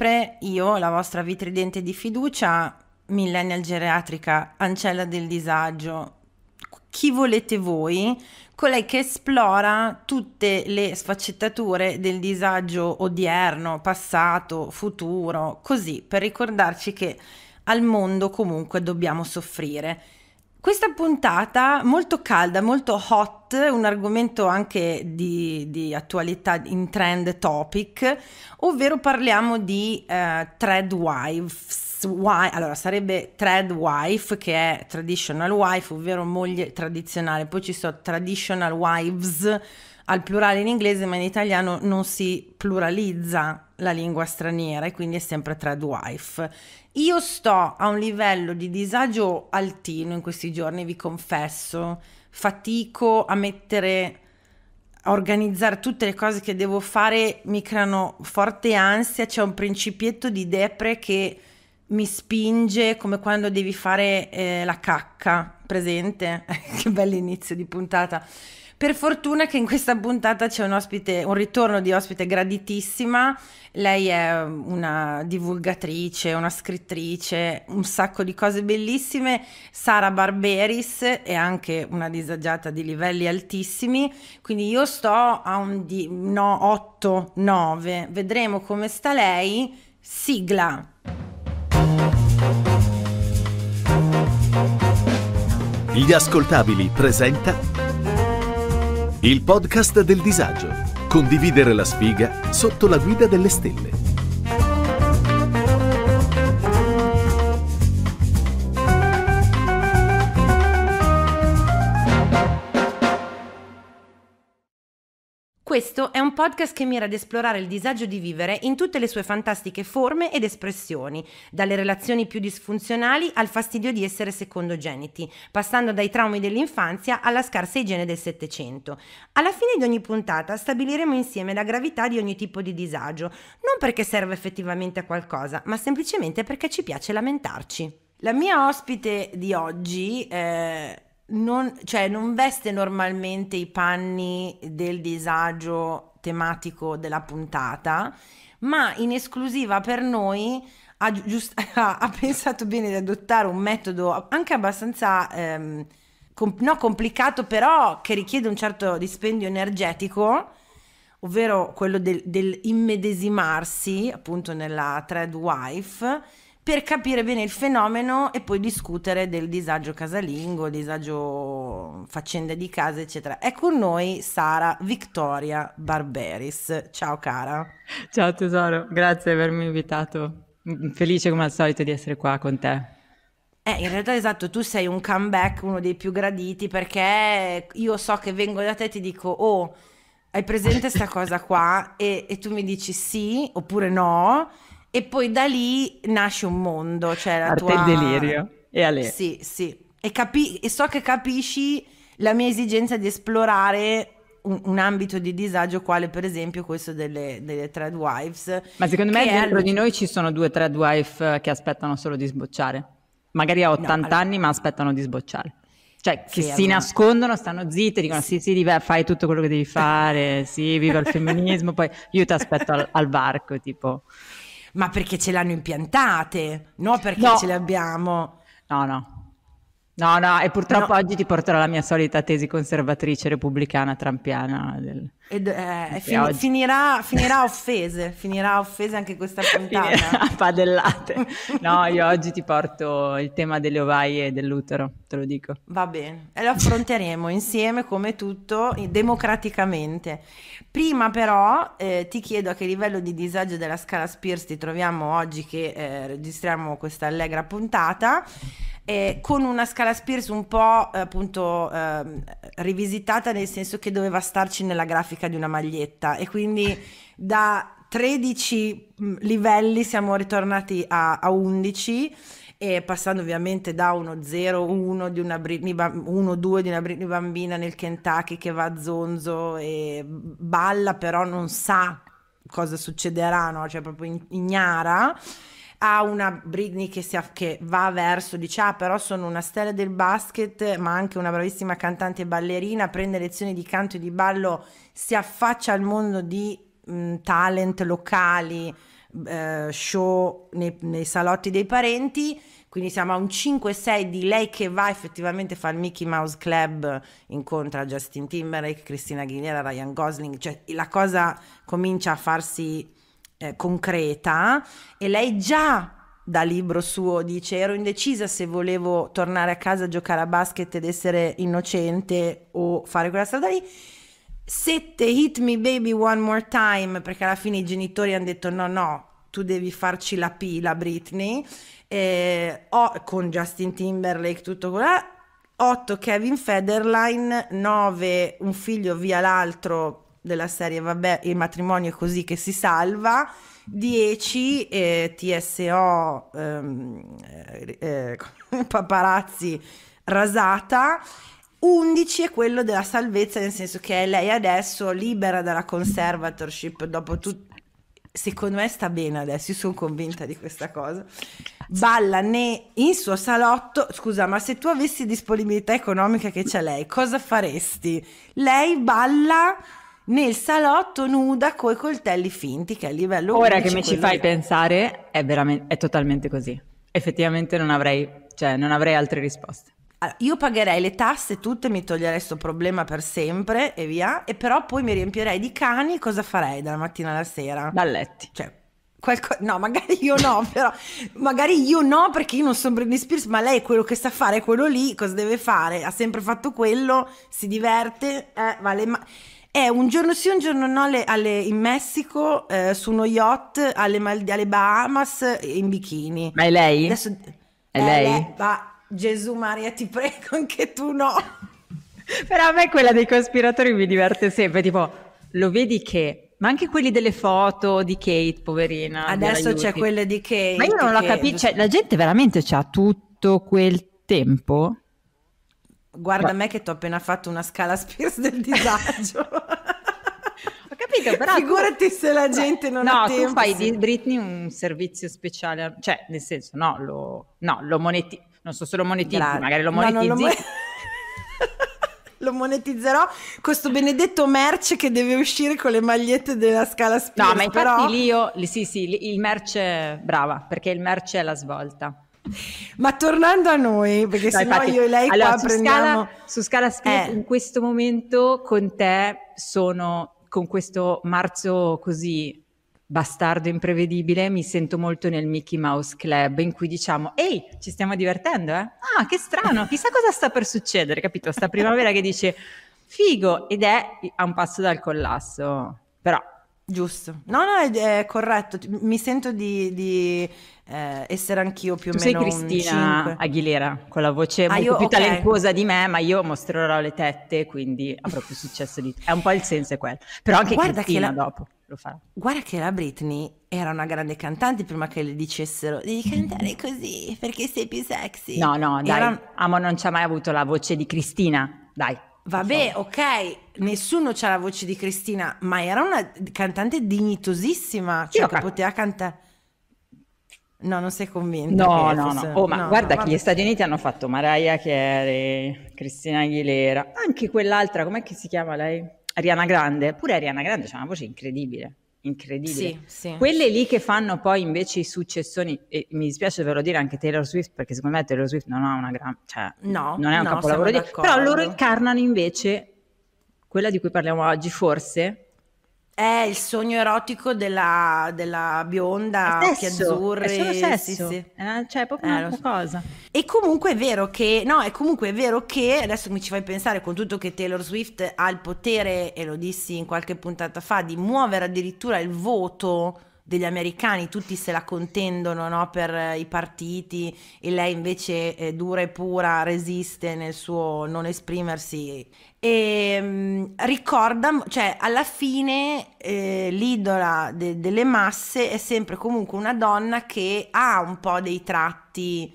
sempre io, la vostra vitridente di fiducia, millennial geriatrica, ancella del disagio, chi volete voi, colei che esplora tutte le sfaccettature del disagio odierno, passato, futuro, così per ricordarci che al mondo comunque dobbiamo soffrire questa puntata molto calda, molto hot, un argomento anche di, di attualità in trend topic, ovvero parliamo di uh, thread wives. Wife, allora sarebbe thread wife che è traditional wife, ovvero moglie tradizionale, poi ci sono traditional wives al plurale in inglese, ma in italiano non si pluralizza la lingua straniera e quindi è sempre wife. Io sto a un livello di disagio altino in questi giorni, vi confesso, fatico a mettere a organizzare tutte le cose che devo fare, mi creano forte ansia, c'è un principietto di depre che mi spinge come quando devi fare eh, la cacca, presente? che bell'inizio di puntata per fortuna che in questa puntata c'è un ospite, un ritorno di ospite graditissima. Lei è una divulgatrice, una scrittrice, un sacco di cose bellissime. Sara Barberis è anche una disagiata di livelli altissimi. Quindi io sto a un di, no, 8, 9. Vedremo come sta lei. Sigla. Gli ascoltabili presenta il podcast del disagio. Condividere la sfiga sotto la guida delle stelle. Questo è un podcast che mira ad esplorare il disagio di vivere in tutte le sue fantastiche forme ed espressioni, dalle relazioni più disfunzionali al fastidio di essere secondogeniti, passando dai traumi dell'infanzia alla scarsa igiene del Settecento. Alla fine di ogni puntata stabiliremo insieme la gravità di ogni tipo di disagio, non perché serve effettivamente a qualcosa, ma semplicemente perché ci piace lamentarci. La mia ospite di oggi... Eh non, cioè, non veste normalmente i panni del disagio tematico della puntata, ma in esclusiva per noi ha, giust- ha pensato bene di adottare un metodo anche abbastanza ehm, com- no, complicato, però che richiede un certo dispendio energetico, ovvero quello del, immedesimarsi appunto nella thread wife per capire bene il fenomeno e poi discutere del disagio casalingo, disagio faccende di casa, eccetera. È con noi Sara Victoria Barberis. Ciao cara. Ciao tesoro, grazie per avermi invitato. Felice come al solito di essere qua con te. Eh, in realtà esatto, tu sei un comeback, uno dei più graditi, perché io so che vengo da te e ti dico, oh, hai presente questa cosa qua? E, e tu mi dici sì oppure no e poi da lì nasce un mondo, cioè la Arte tua... delirio e Ale. Sì, sì, e, capi... e so che capisci la mia esigenza di esplorare un, un, ambito di disagio quale per esempio questo delle, delle wives. Ma secondo me dentro è... di noi ci sono due thread Wives eh, che aspettano solo di sbocciare. Magari a 80 no, allora... anni ma aspettano di sbocciare. Cioè, che sì, si allora... nascondono, stanno zitte, dicono sì, sì, sì beh, fai tutto quello che devi fare, sì, viva il femminismo, poi io ti aspetto al, al varco, tipo ma perché ce l'hanno impiantate, non perché no. ce le abbiamo. No, no, No, no, e purtroppo no. oggi ti porterò la mia solita tesi conservatrice repubblicana trampiana. Del... Ed, eh, fin- finirà, finirà, offese, finirà offese anche questa puntata. Finirà padellate. No, io oggi ti porto il tema delle ovaie e dell'utero, te lo dico. Va bene, e lo affronteremo insieme come tutto democraticamente. Prima però eh, ti chiedo a che livello di disagio della scala Spears ti troviamo oggi che eh, registriamo questa allegra puntata eh, con una scala Spears un po' appunto eh, rivisitata nel senso che doveva starci nella grafica di una maglietta e quindi da 13 livelli siamo ritornati a, a 11 e passando ovviamente da uno 0 1 di una Britney 1-2 di una Britney bambina nel Kentucky che va a zonzo e balla però non sa cosa succederà, no? cioè proprio ignara a una Britney che, si, che va verso, dice ah però sono una stella del basket ma anche una bravissima cantante e ballerina, prende lezioni di canto e di ballo, si affaccia al mondo di mh, talent locali, eh, show nei, nei salotti dei parenti quindi siamo a un 5-6 di lei che va effettivamente fa il Mickey Mouse Club, incontra Justin Timberlake, Cristina Aguilera, Ryan Gosling, cioè la cosa comincia a farsi eh, concreta e lei già da libro suo dice ero indecisa se volevo tornare a casa a giocare a basket ed essere innocente o fare quella strada lì. Sette hit me baby one more time perché alla fine i genitori hanno detto no no tu devi farci la pila Britney eh, oh, con Justin Timberlake tutto quello 8 Kevin Federline 9 un figlio via l'altro della serie, vabbè, il matrimonio è così che si salva, 10 eh, TSO ehm, eh, eh paparazzi rasata 11 è quello della salvezza, nel senso che lei adesso libera dalla conservatorship dopo tutto. Secondo me sta bene adesso, io sono convinta di questa cosa. Balla né in suo salotto. Scusa, ma se tu avessi disponibilità economica che c'è lei, cosa faresti? Lei balla nel salotto nuda coi coltelli finti che a livello Ora che mi ci fai là. pensare è, veramente, è totalmente così. Effettivamente non avrei, cioè, non avrei altre risposte. Allora, io pagherei le tasse tutte, mi toglierei questo problema per sempre e via, e però poi mi riempirei di cani, cosa farei dalla mattina alla sera? Balletti. Cioè, Qualco... no, magari io no, però magari io no perché io non sono Britney Spears, ma lei è quello che sa fare è quello lì, cosa deve fare? Ha sempre fatto quello, si diverte, eh, vale ma è un giorno sì, un giorno no alle, alle, in Messico eh, su uno yacht alle, alle Bahamas eh, in bikini. Ma è lei? Adesso... È eh, lei? lei? Ma Gesù Maria, ti prego, anche tu no. Però a me quella dei cospiratori mi diverte sempre, tipo, lo vedi che ma anche quelli delle foto di Kate, poverina. Adesso c'è quella di Kate. Ma io non la capisco, cioè, la gente veramente ha tutto quel tempo guarda Ma... me che ti ho appena fatto una scala Spears del disagio. ho capito, però figurati tu... se la gente non no, ha tempo. No, tu fai di Britney un servizio speciale, cioè nel senso no, lo, no, lo monetizzi, non so se lo monetizzi, Gra- magari lo monetizzi. No, lo, mon- lo monetizzerò questo benedetto merch che deve uscire con le magliette della Scala Spears. No, ma infatti però... lì io, sì, sì, il merch, brava, perché il merch è la svolta. Ma tornando a noi, perché no, sennò io e lei allora, qua su prendiamo... Scala, su Scala Spirit eh. in questo momento con te sono, con questo marzo così bastardo imprevedibile, mi sento molto nel Mickey Mouse Club in cui diciamo ehi, ci stiamo divertendo, eh? Ah, che strano, chissà cosa sta per succedere, capito? Sta primavera che dice figo ed è a un passo dal collasso, però... Giusto, no, no, è, è corretto, mi sento di, di eh, essere anch'io più o tu meno sei Cristina Aguilera con la voce ah, molto io, più okay. talentuosa di me ma io mostrerò le tette quindi avrò più successo di te è un po' il senso è quello però anche guarda Cristina che la... dopo lo farà guarda che la Britney era una grande cantante prima che le dicessero devi cantare così perché sei più sexy no no dai era... Amo non c'ha mai avuto la voce di Cristina dai Vabbè, ok, nessuno c'ha la voce di Cristina, ma era una cantante dignitosissima, cioè che poteva cantare. No, non sei convinta. No, no, fosse... no. Oh, ma no, guarda no, che gli Stati Uniti hanno fatto Mariah Carey, Cristina Aguilera, anche quell'altra, com'è che si chiama lei? Ariana Grande. Pure Ariana Grande c'ha una voce incredibile. Incredibile. Sì, sì. Quelle lì che fanno poi invece i successoni, e mi dispiace doverlo dire anche Taylor Swift, perché secondo me Taylor Swift non ha una gran... cioè no, non è un no, capolavoro di... Però loro incarnano invece quella di cui parliamo oggi, forse, è il sogno erotico della, della bionda, occhi azzurri. È solo sesso. Sì, sì. cioè, è proprio eh, un'altra so. cosa. E comunque è vero che, no, è comunque vero che, adesso mi ci fai pensare con tutto che Taylor Swift ha il potere, e lo dissi in qualche puntata fa, di muovere addirittura il voto degli americani, tutti se la contendono no, per eh, i partiti e lei invece è eh, dura e pura, resiste nel suo non esprimersi. E mm, ricorda, cioè alla fine eh, l'idola de- delle masse è sempre comunque una donna che ha un po' dei tratti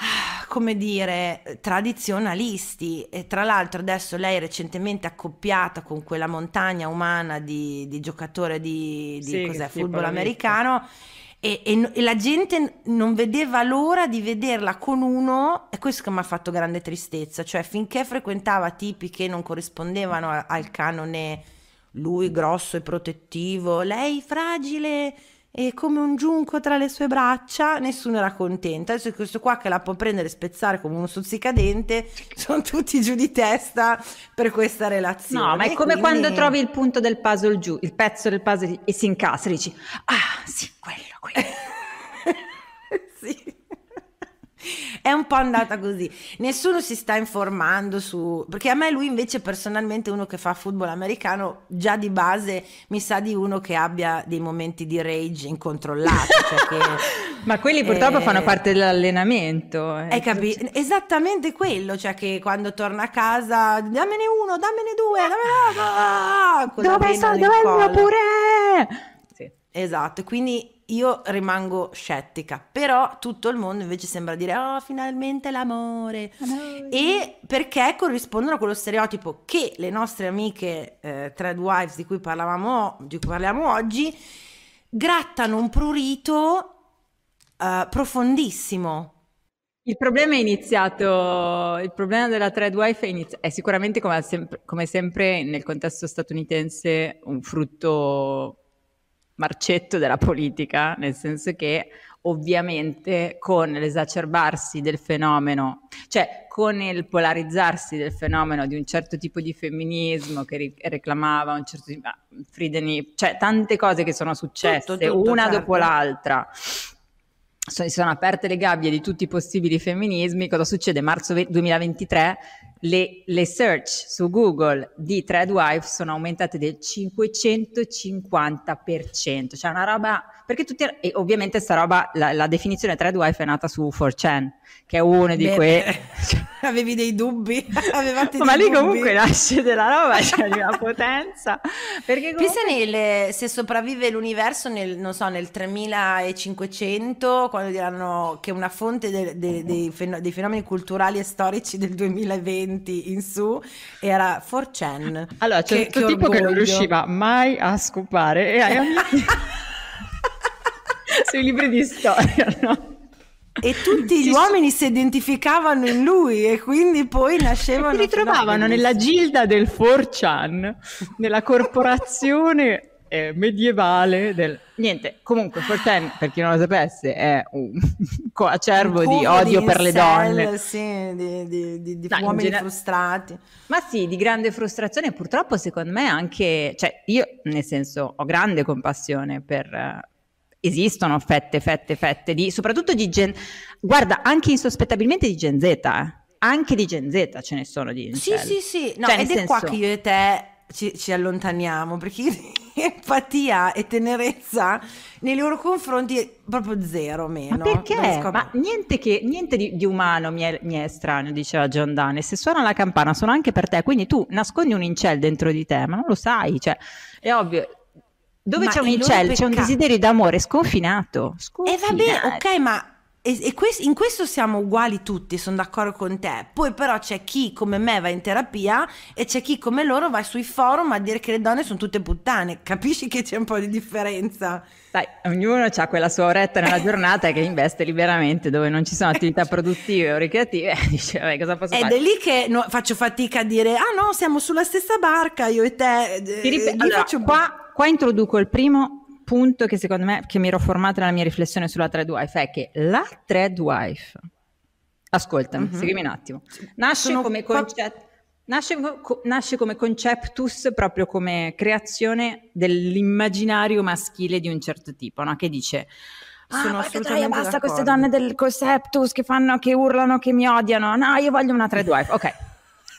Ah, come dire, tradizionalisti. E tra l'altro adesso lei è recentemente accoppiata con quella montagna umana di, di giocatore di, di sì, football americano. E, e, e, la gente non vedeva l'ora di vederla con uno, e questo che mi ha fatto grande tristezza, cioè finché frequentava tipi che non corrispondevano al canone, lui grosso e protettivo, lei fragile, e come un giunco tra le sue braccia, nessuno era contento. Adesso questo qua che la può prendere e spezzare come uno stuzzicadente, sono tutti giù di testa per questa relazione. No, ma è come quindi... quando trovi il punto del puzzle giù, il pezzo del puzzle e si incastra e dici, ah sì, quello, quello. sì. è un po' andata così. Nessuno si sta informando su... Perché a me lui invece personalmente uno che fa football americano già di base mi sa di uno che abbia dei momenti di rage incontrollati. Cioè che, Ma quelli purtroppo eh, fanno parte dell'allenamento. Eh. Hai capito? Esattamente quello, cioè che quando torna a casa dammene uno, dammene due, dammene... Ah, dove, so, dove è il mio purè? Sì. Esatto, quindi io rimango scettica, però tutto il mondo invece sembra dire oh finalmente l'amore oh, e perché corrispondono a quello stereotipo che le nostre amiche eh, trad wives di cui, di cui parliamo oggi grattano un prurito eh, profondissimo. Il problema è iniziato, il problema della trad wife è, inizi- è sicuramente come, sempre, come sempre nel contesto statunitense un frutto marcetto della politica, nel senso che ovviamente con l'esacerbarsi del fenomeno, cioè con il polarizzarsi del fenomeno di un certo tipo di femminismo che ri- reclamava un certo tipo di Friedeni, cioè tante cose che sono successe tutto, tutto, una certo. dopo l'altra. si sono aperte le gabbie di tutti i possibili femminismi, cosa succede? Marzo 2023 le, le, search su Google di Threadwife sono aumentate del 550%, cioè una roba perché tutti, e ovviamente sta roba, la, la definizione tradwife è nata su 4chan, che è uno di quei... Avevi dei dubbi? Avevate Ma lì dubbi? comunque nasce della roba, cioè di una potenza. Perché comunque... Pensa nel, se sopravvive l'universo nel, non so, nel 3500, quando diranno che una fonte de, de, de, fen- dei, fenomeni culturali e storici del 2020 in su era 4chan. Allora, c'è cioè, questo tipo orgoglio. che non riusciva mai a scopare e ogni sui libri di storia, no? E tutti gli uomini si identificavano in lui e quindi poi nascevano... Si ritrovavano nella gilda del 4chan, nella corporazione eh, medievale del... Niente, comunque 4chan, per chi non lo sapesse, è un acervo di odio di per le donne. Sì, di, di, di, di no, uomini gener- frustrati. Ma sì, di grande frustrazione purtroppo secondo me anche... Cioè io nel senso ho grande compassione per eh, esistono fette, fette, fette, di, soprattutto di gen... Guarda, anche insospettabilmente di Gen Z, eh. anche di Gen Z ce ne sono di incel. Sì, sì, sì, no, cioè, ed è senso... qua che io e te ci, ci allontaniamo, perché empatia e tenerezza nei loro confronti è proprio zero meno. Ma perché? Ma niente, che, niente di, di, umano mi è, mi è estraneo, diceva Giordane. Se suona la campana, suona anche per te. Quindi tu nascondi un incel dentro di te, ma non lo sai. Cioè, è ovvio, dove ma c'è un incel, c'è un desiderio d'amore sconfinato. Eh, sconfinato. E eh, vabbè, ok, ma e, e quest- in questo siamo uguali tutti, sono d'accordo con te. Poi però c'è chi come me va in terapia e c'è chi come loro va sui forum a dire che le donne sono tutte puttane. Capisci che c'è un po' di differenza? Sai, ognuno ha quella sua oretta nella giornata che investe liberamente dove non ci sono attività produttive o ricreative. Dice, vabbè, cosa posso Ed fare? Ed è lì che no- faccio fatica a dire, ah no, siamo sulla stessa barca, io e te. Ti ripeto, allora, faccio qua qua introduco il primo punto che secondo me, che mi ero formata nella mia riflessione sulla thread wife, è che la thread wife, ascolta, mm-hmm. seguimi un attimo, nasce Sono come concetto... Nasce, nasce, come conceptus proprio come creazione dell'immaginario maschile di un certo tipo, no? che dice... Ah, Sono ah, traia, basta d'accordo. queste donne del conceptus che fanno, che urlano, che mi odiano. No, io voglio una thread wife. Ok,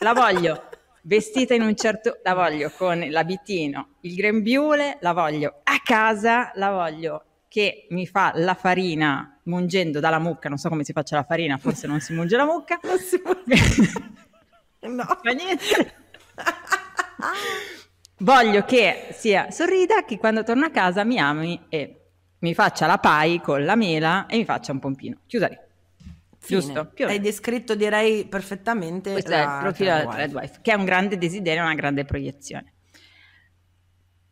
la voglio vestita in un certo... La voglio con l'abitino, il grembiule, la voglio a casa, la voglio che mi fa la farina mungendo dalla mucca, non so come si faccia la farina, forse non si munge la mucca. Non si munge. no. Fa niente. voglio che sia sorrida, che quando torno a casa mi ami e mi faccia la pai con la mela e mi faccia un pompino. Chiusa lì. Fine. Giusto. Hai descritto direi perfettamente Questo è il profilo della Thread Wife, che è un grande desiderio una grande proiezione.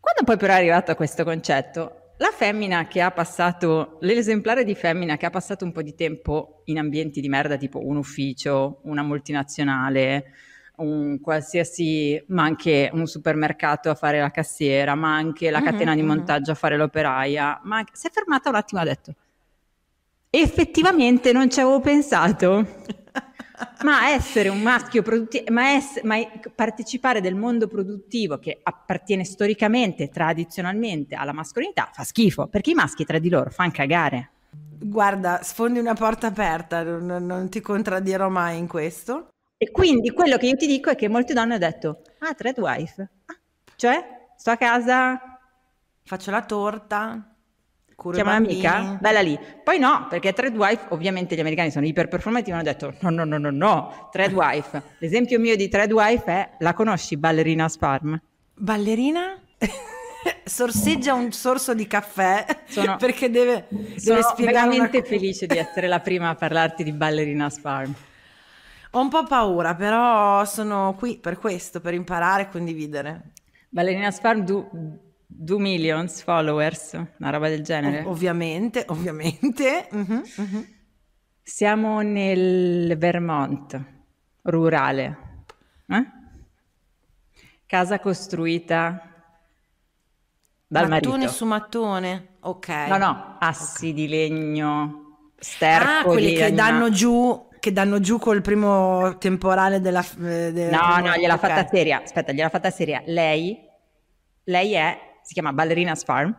Quando poi però è arrivato a questo concetto, la femmina che ha passato, l'esemplare di femmina che ha passato un po' di tempo in ambienti di merda, tipo un ufficio, una multinazionale, un qualsiasi, ma anche un supermercato a fare la cassiera, ma anche la mm-hmm, catena di mm-hmm. montaggio a fare l'operaia, ma anche, si è fermata un attimo e ha detto Effettivamente non ci avevo pensato. ma essere un maschio produttivo, ma, ess- ma partecipare del mondo produttivo che appartiene storicamente e tradizionalmente alla mascolinità fa schifo, perché i maschi tra di loro fanno cagare. Guarda, sfondi una porta aperta, non, non ti contraddirò mai in questo. E quindi quello che io ti dico è che molte donne hanno detto, ah, Threadwife, wife, ah, cioè sto a casa, faccio la torta, Chiama un'amica, bella lì. Poi no, perché Thread ovviamente gli americani sono iperperformativi, hanno detto no, no, no, no, no, Thread L'esempio mio di Thread è, la conosci, ballerina Sparm? Ballerina? sorseggia un sorso di caffè sono, perché deve, deve sono veramente cosa. felice di essere la prima a parlarti di ballerina Sparm. Ho un po' paura, però sono qui per questo, per imparare e condividere. Ballerina Sparm, du- 2 millions followers, una roba del genere. Ov- ovviamente, ovviamente. Mm-hmm, mm-hmm. Siamo nel Vermont, rurale. Eh? Casa costruita dal mattone marito. Mattone su mattone, ok. No, no, assi okay. di legno, sterco. Ah, quelli che danno giù che danno giù col primo temporale della... Eh, de, no, primo... no, gliel'ha okay. fatta seria, aspetta, gliel'ha fatta seria. Lei, lei è si chiama Ballerina's Farm,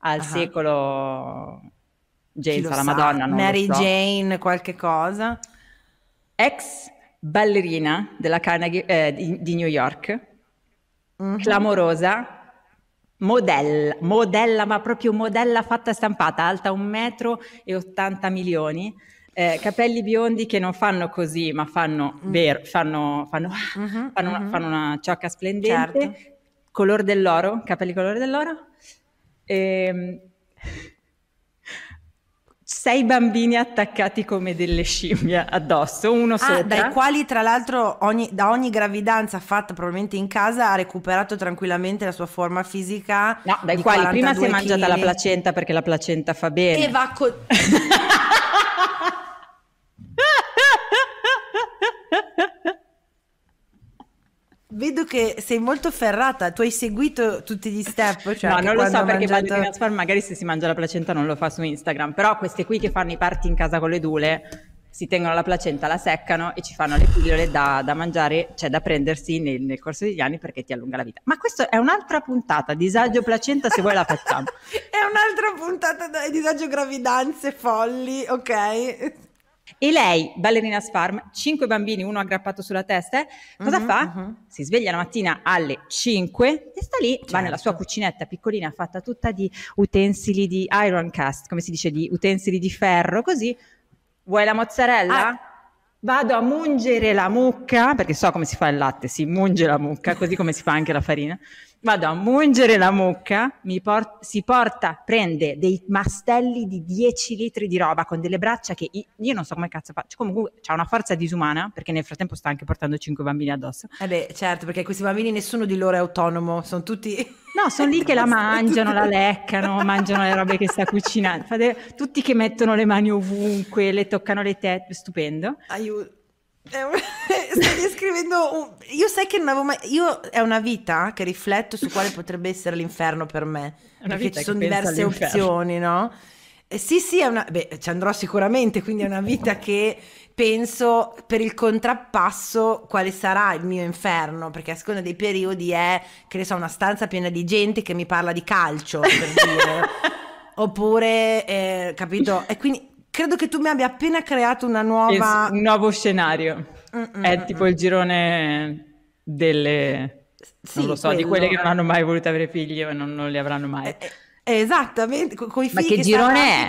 al uh-huh. secolo Jane, la Madonna, Mary so. Jane, qualche cosa. Ex ballerina della Carnegie eh, di, di, New York, mm-hmm. clamorosa, modella, modella, ma proprio modella fatta stampata, alta un metro e 80 milioni, eh, capelli biondi che non fanno così, ma fanno, mm. ver- fanno, fanno, mm-hmm, fanno, mm-hmm. Una, mhm. fanno una ciocca splendente, certo color dell'oro, capelli color dell'oro, e... Ehm, sei bambini attaccati come delle scimmie addosso, uno ah, sopra. Dai quali tra l'altro ogni, da ogni gravidanza fatta probabilmente in casa ha recuperato tranquillamente la sua forma fisica. No, dai quali prima si è mangiata chili. la placenta perché la placenta fa bene. E va co- Vedo che sei molto ferrata, tu hai seguito tutti gli step. Cioè no, non lo so perché mangiato... Valerie Gaspar magari se si mangia la placenta non lo fa su Instagram, però queste qui che fanno i party in casa con le dule si tengono la placenta, la seccano e ci fanno le pillole da, da mangiare, cioè da prendersi nel, nel, corso degli anni perché ti allunga la vita. Ma questa è un'altra puntata, disagio placenta se vuoi la facciamo. è un'altra puntata, disagio gravidanze folli, ok? e lei, ballerina Sparm, cinque bambini, uno aggrappato sulla testa, eh, cosa uh-huh, fa? Uh-huh. Si sveglia la mattina alle 5 e sta lì, certo. va nella sua certo. cucinetta piccolina fatta tutta di utensili di iron cast, come si dice, di utensili di ferro, così. Vuoi la mozzarella? Ah. Vado a mungere la mucca, perché so come si fa il latte, si munge la mucca, così come si fa anche la farina vado a mungere la mucca, port- si porta, prende dei mastelli di 10 litri di roba con delle braccia che io, io non so come cazzo faccio, comunque ha una forza disumana perché nel frattempo sta anche portando 5 bambini addosso. Eh beh, certo, perché questi bambini nessuno di loro è autonomo, sono tutti... No, sono lì che la mangiano, la leccano, mangiano le robe che sta cucinando, tutti che mettono le mani ovunque, le toccano le tette, stupendo. Aiuto. Stai descrivendo. Un... Io sai che non avevo mai. Io è una vita che rifletto su quale potrebbe essere l'inferno per me. Una Perché ci sono diverse opzioni, no? Eh, sì, sì, è una... Beh, ci andrò sicuramente, quindi è una vita che penso per il contrappasso quale sarà il mio inferno, perché a seconda dei periodi è, che ne so, una stanza piena di gente che mi parla di calcio, per dire. Oppure, eh, capito? E quindi credo che tu mi abbia appena creato una nuova... un nuovo scenario. mm mm È tipo il girone delle... Sì, non lo so, quello. di quelle che non hanno mai voluto avere figli o non, non, li avranno mai. Eh, eh esattamente, con i figli Ma che, che girone è?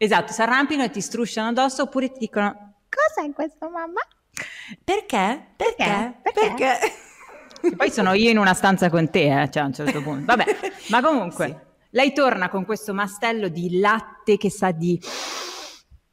Esatto, si arrampicano e ti strusciano addosso oppure ti dicono cosa è questo mamma? Perché? Perché? Perché? Perché? Perché? poi sono io in una stanza con te, eh, cioè a un certo punto. Vabbè, ma comunque... Sì. Lei torna con questo mastello di latte che sa di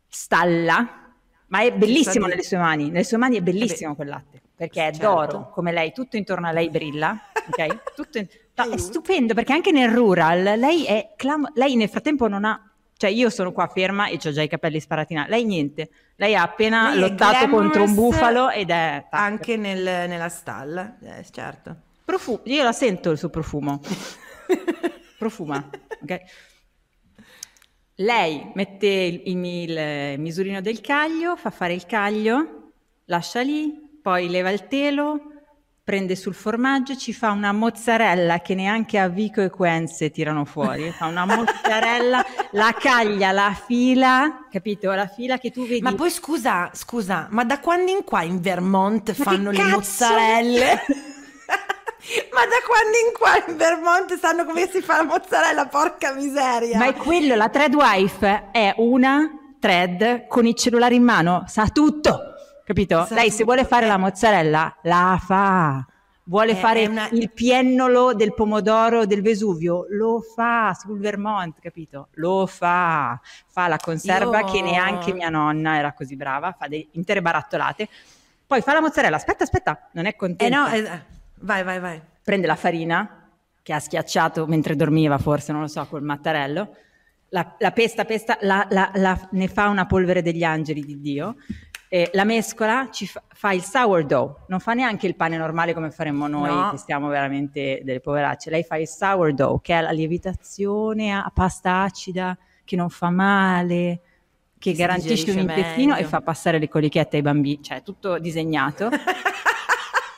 stalla, ma è bellissimo nelle sue mani, nelle sue mani è bellissimo Vabbè. quel latte, perché è certo. d'oro, come lei, tutto intorno a lei brilla, ok? Tutto in... no, è stupendo, perché anche nel rural lei è clam... lei nel frattempo non ha... Cioè io sono qua ferma e ho già i capelli sparatina. lei niente, lei ha appena lei lottato contro un bufalo ed è... Tac. Anche nel, nella stalla, eh, certo. Profu- io la sento il suo profumo. profuma, ok? Lei mette il, il, il, eh, misurino del caglio, fa fare il caglio, lascia lì, poi leva il telo, prende sul formaggio, ci fa una mozzarella che neanche a Vico e Quenze tirano fuori, fa una mozzarella, la caglia, la fila, capito? La fila che tu vedi. Ma poi scusa, scusa, ma da quando in qua in Vermont fanno le cazzo? mozzarelle? Ma da quando in qua in Vermont sanno come si fa la mozzarella, porca miseria. Ma è quello, la thread wife è una thread con il cellulare in mano, sa tutto, capito? Sa Lei tutto. se vuole fare la eh. mozzarella, la fa. Vuole è, eh, fare è una... il piennolo del pomodoro del Vesuvio, lo fa sul Vermont, capito? Lo fa, fa la conserva Io... che neanche mia nonna era così brava, fa delle intere barattolate, poi fa la mozzarella, aspetta, aspetta, non è contenta. Eh no, esatto Vai, vai, vai. Prende la farina che ha schiacciato mentre dormiva, forse, non lo so, col mattarello. La, la pesta, pesta, la, la, ne fa una polvere degli angeli di Dio. Eh, la mescola ci fa, fa, il sourdough, non fa neanche il pane normale come faremmo noi, no. che siamo veramente delle poveracce. Lei fa il sourdough, che è la lievitazione a pasta acida, che non fa male che garantisce un intestino meglio. e fa passare le colichette ai bambini, cioè tutto disegnato.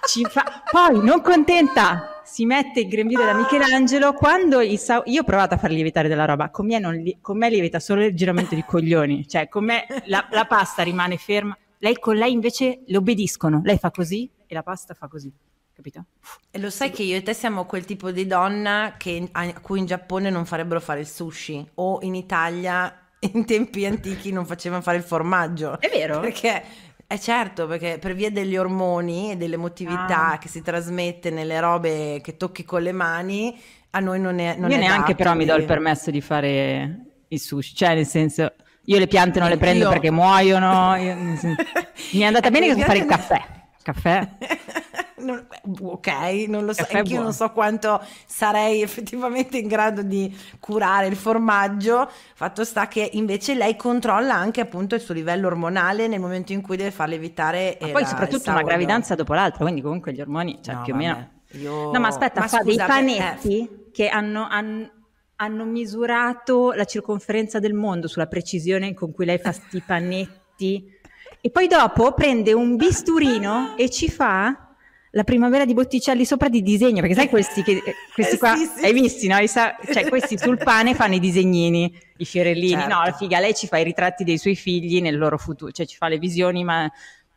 Ci fa... Poi, non contenta, si mette il grembiule da Michelangelo quando sa... io ho provato a far lievitare della roba, con me, li... con me lievita solo il giramento di coglioni, cioè con me la, la pasta rimane ferma, lei con lei invece l'obbediscono lei fa così e la pasta fa così capito? E lo sai che io e te siamo quel tipo di donna che, a cui in Giappone non farebbero fare il sushi o in Italia in tempi antichi non facevano fare il formaggio. È vero? Perché eh certo, perché per via degli ormoni e dell'emotività ah. che si trasmette nelle robe che tocchi con le mani, a noi non è... Non io è neanche dato, però quindi... mi do il permesso di fare i sushi, cioè nel senso... Io le piante non le prendo io... perché muoiono. Io... mi è andata bene che so fare il caffè. Caffè. non, eh, ok, non lo so, Caffè anch'io non so quanto sarei effettivamente in grado di curare il formaggio. Fatto sta che invece lei controlla anche appunto il suo livello ormonale nel momento in cui deve farle evitare. E poi soprattutto una gravidanza dopo l'altra, quindi comunque gli ormoni, cioè no, più o meno. Io... No, ma aspetta, ma fa scusate, dei panetti eh. che hanno, hanno hanno misurato la circonferenza del mondo sulla precisione con cui lei fa sti panetti e poi dopo prende un bisturino e ci fa la primavera di Botticelli sopra di disegno, perché sai questi, che, eh, questi eh, qua, sì, sì. hai visto, no? Cioè, questi sul pane fanno i disegnini, i fiorellini, certo. no, la figa, lei ci fa i ritratti dei suoi figli nel loro futuro, cioè ci fa le visioni, ma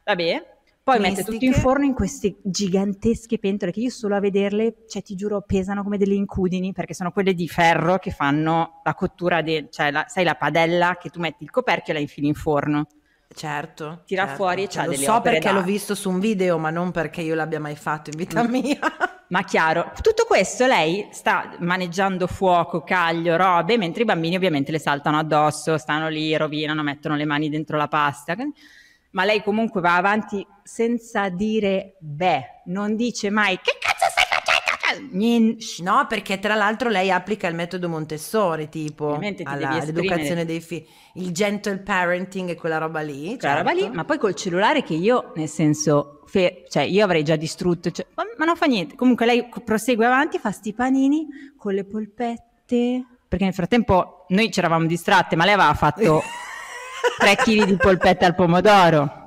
vabbè. Poi Mistiche. mette tutto in forno in queste gigantesche pentole che io solo a vederle, cioè ti giuro, pesano come delle incudini perché sono quelle di ferro che fanno la cottura, de, cioè la, sai la padella che tu metti il coperchio e la infili in forno. Certo. Tira certo. fuori e c'ha delle delle Lo so perché da... l'ho visto su un video, ma non perché io l'abbia mai fatto in vita mm. mia. Ma chiaro, tutto questo lei sta maneggiando fuoco, caglio, robe, mentre i bambini ovviamente le saltano addosso, stanno lì, rovinano, mettono le mani dentro la pasta. Ma lei comunque va avanti senza dire beh, non dice mai che cazzo no, perché tra l'altro lei applica il metodo Montessori, tipo l'educazione dei figli, il gentle parenting e quella roba lì. Quella certo. roba lì, ma poi col cellulare che io, nel senso, fe- cioè io avrei già distrutto, cioè, ma, ma non fa niente. Comunque lei prosegue avanti, fa sti panini con le polpette, perché nel frattempo noi ci eravamo distratte, ma lei aveva fatto 3 kg di polpette al pomodoro.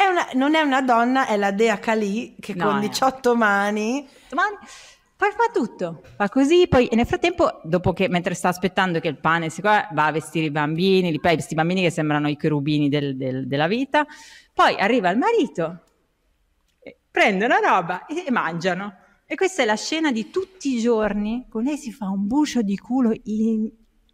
È una, non è una donna, è la dea Kali che no, con 18 no. mani... mani Poi fa, tutto, fa così, poi nel frattempo, dopo che, mentre sta aspettando che il pane si qua, va a vestire i bambini, li, questi bambini che sembrano i cherubini del, del, della vita, poi arriva il marito, eh, prende una roba e, e mangiano. E questa è la scena di tutti i giorni, con lei si fa un bucio di culo in,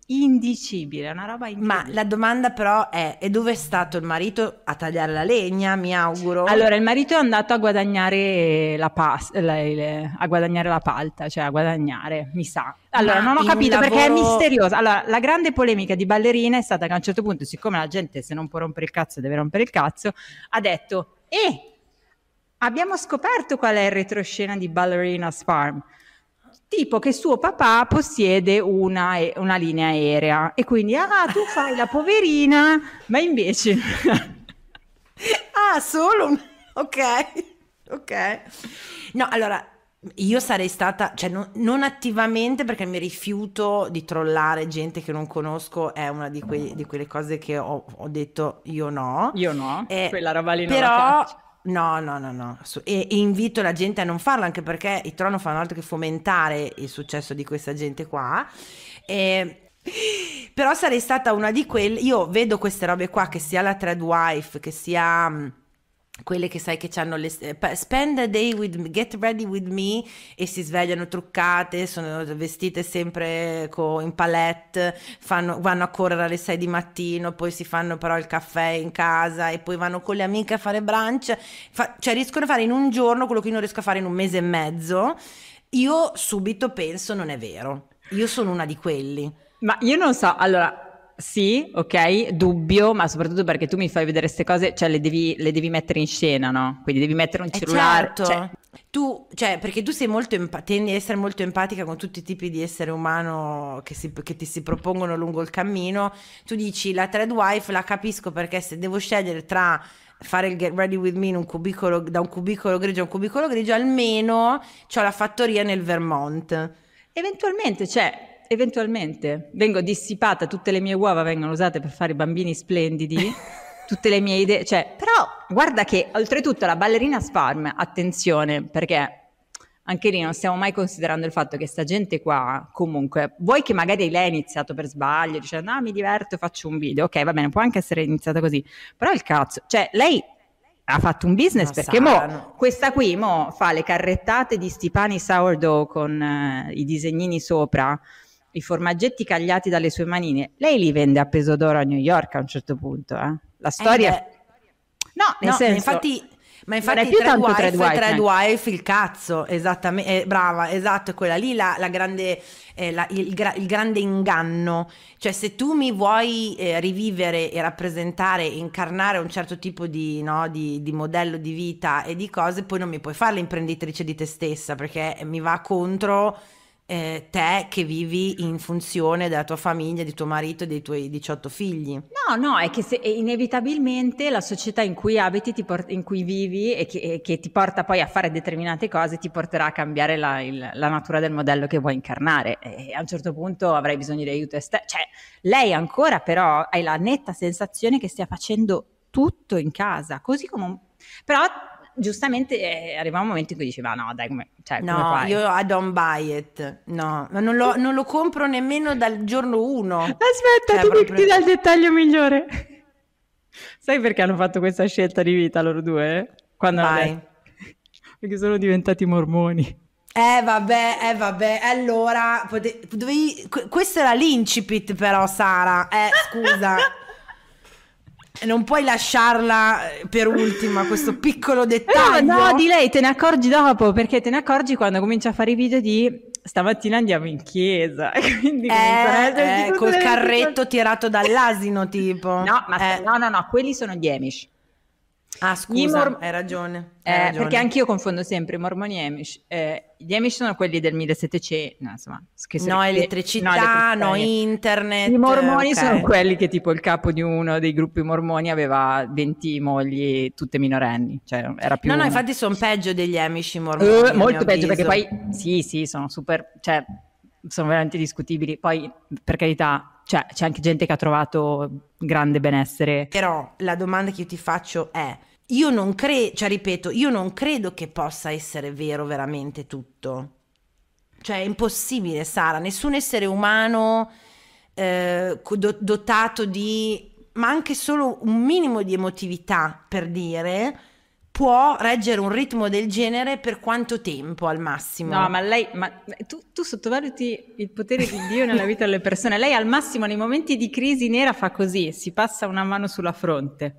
indicibile, una roba indicibile. Ma la domanda però è, e dove è stato il marito a tagliare la legna, mi auguro? Allora, il marito è andato a guadagnare la, pas- la, le, a guadagnare la palta, cioè a guadagnare, mi sa. Allora, Ma non ho capito lavoro... perché è misteriosa. Allora, la grande polemica di ballerina è stata che a un certo punto, siccome la gente se non può rompere il cazzo deve rompere il cazzo, ha detto, eh, abbiamo scoperto qual è il retroscena di Ballerina's Farm tipo che suo papà possiede una, una linea aerea e quindi ah tu fai la poverina ma invece ah solo un... ok ok no allora io sarei stata, cioè non, non, attivamente perché mi rifiuto di trollare gente che non conosco, è una di, que, di quelle cose che ho, ho, detto io no. Io no, eh, quella roba lì non però, la No, no, no, no. E, e, invito la gente a non farlo, anche perché il trono fanno altro che fomentare il successo di questa gente qua. E, però sarei stata una di quelle. Io vedo queste robe qua, che sia la Threadwife, che sia mm, quelle che sai che hanno le eh, spend a day with me, get ready with me e si svegliano truccate, sono vestite sempre co, in palette, fanno, vanno a correre alle 6 di mattino, poi si fanno però il caffè in casa e poi vanno con le amiche a fare brunch, fa, cioè riescono a fare in un giorno quello che io non riesco a fare in un mese e mezzo. Io subito penso non è vero. Io sono una di quelli. Ma io non so, allora sì, ok, dubbio, ma soprattutto perché tu mi fai vedere queste cose, cioè le devi, le devi, mettere in scena, no? Quindi devi mettere un eh, cellulare. Certo. Cioè... Tu, cioè, perché tu sei molto empa- tendi ad essere molto empatica con tutti i tipi di essere umano che, si, che, ti si propongono lungo il cammino. Tu dici la Threadwife la capisco perché se devo scegliere tra fare il get ready with me un cubicolo, da un cubicolo grigio a un cubicolo grigio, almeno ho la fattoria nel Vermont. Eventualmente, cioè, eventualmente vengo dissipata, tutte le mie uova vengono usate per fare bambini splendidi, tutte le mie idee, cioè, però guarda che oltretutto la ballerina Sparm, attenzione, perché anche lì non stiamo mai considerando il fatto che sta gente qua comunque vuoi che magari lei ha iniziato per sbaglio dicendo ah mi diverto faccio un video ok va bene può anche essere iniziata così però il cazzo cioè lei ha fatto un business no, perché mo, questa qui mo fa le carrettate di stipani sourdough con eh, i disegnini sopra i formaggetti cagliati dalle sue manine, lei li vende a peso d'oro a New York a un certo punto. Eh? La eh, storia... Eh no, nel no, senso... infatti... Ma infatti non è più Thread tanto Wife, Thread Wife, eh. Wife il cazzo, esattamente, eh, brava, esatto, è quella lì la, la grande, eh, la, il, gra, il, grande inganno, cioè se tu mi vuoi eh, rivivere e rappresentare, incarnare un certo tipo di, no, di, di, modello di vita e di cose, poi non mi puoi fare l'imprenditrice di te stessa perché mi va contro eh, te che vivi in funzione della tua famiglia, di tuo marito e dei tuoi 18 figli. No, no, è che se, eh, inevitabilmente la società in cui abiti, ti port- in cui vivi e che, e che, ti porta poi a fare determinate cose ti porterà a cambiare la, il, la natura del modello che vuoi incarnare e a un certo punto avrai bisogno di aiuto esterno. Cioè, lei ancora però hai la netta sensazione che stia facendo tutto in casa, così come un... però giustamente eh, arrivava un momento in cui diceva no dai come, cioè, no, come fai? io I don't buy it, no, ma non lo, non lo compro nemmeno dal giorno 1. Aspetta, cioè, ti, proprio... ti dà il dettaglio migliore. Sai perché hanno fatto questa scelta di vita loro due? Quando Vai. Perché sono diventati mormoni. Eh vabbè, eh vabbè, allora, pote... dovevi... questo era l'incipit però Sara, eh scusa. non puoi lasciarla eh, per ultima questo piccolo eh, dettaglio. No, no, di lei te ne accorgi dopo, perché te ne accorgi quando comincia a fare i video di stamattina andiamo in chiesa. Quindi eh, eh, col carretto tirato dall'asino tipo. No, ma eh. no, no, no, quelli sono gli Amish. Ah, scusa, mor- hai ragione. Hai eh, ragione. Perché anch'io confondo sempre i mormoni e Amish. Eh, gli Amish sono quelli del 1700, no, insomma, no elettricità, no, no, internet. I mormoni okay. sono quelli che tipo il capo di uno dei gruppi mormoni aveva 20 mogli, tutte minorenni, cioè era più No, no, infatti sono peggio degli Amish i mormoni. Uh, molto peggio avviso. perché poi sì, sì, sono super, cioè sono veramente discutibili. Poi, per carità, cioè, c'è anche gente che ha trovato grande benessere. Però la domanda che io ti faccio è, io non credo, cioè ripeto, io non credo che possa essere vero veramente tutto. Cioè è impossibile, Sara, nessun essere umano eh, dotato di, ma anche solo un minimo di emotività, per dire, può reggere un ritmo del genere per quanto tempo al massimo? No, ma lei, ma tu, tu, sottovaluti il potere di Dio nella vita delle persone. Lei al massimo nei momenti di crisi nera fa così, si passa una mano sulla fronte.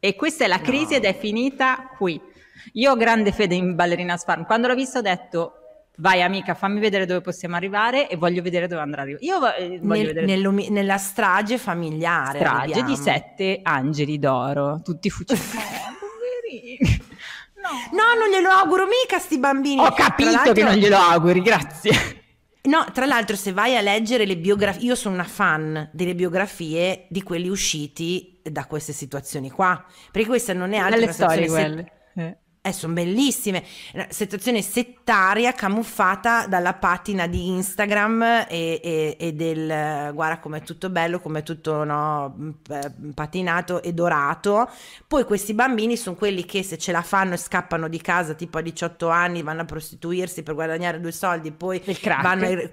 E questa è la crisi no. ed è finita qui. Io ho grande fede in Ballerina Sparm. Quando l'ho vista ho detto vai amica fammi vedere dove possiamo arrivare e voglio vedere dove andrà io eh, voglio Nel, vedere nella strage familiare strage arriviamo. di sette angeli d'oro tutti fucilati No. no, non glielo auguro mica a sti bambini. Ho capito che non glielo auguri, grazie. No, tra l'altro se vai a leggere le biografie, io sono una fan delle biografie di quelli usciti da queste situazioni qua, perché questa non è altro Nelle una storie quelle. eh. Eh, sono bellissime. Una situazione settaria camuffata dalla patina di Instagram e, e, e del guarda come è tutto bello, come è tutto no, mm, patinato e dorato. Poi questi bambini sono quelli che se ce la fanno e scappano di casa tipo a 18 anni, vanno a prostituirsi per guadagnare due soldi, poi vanno a,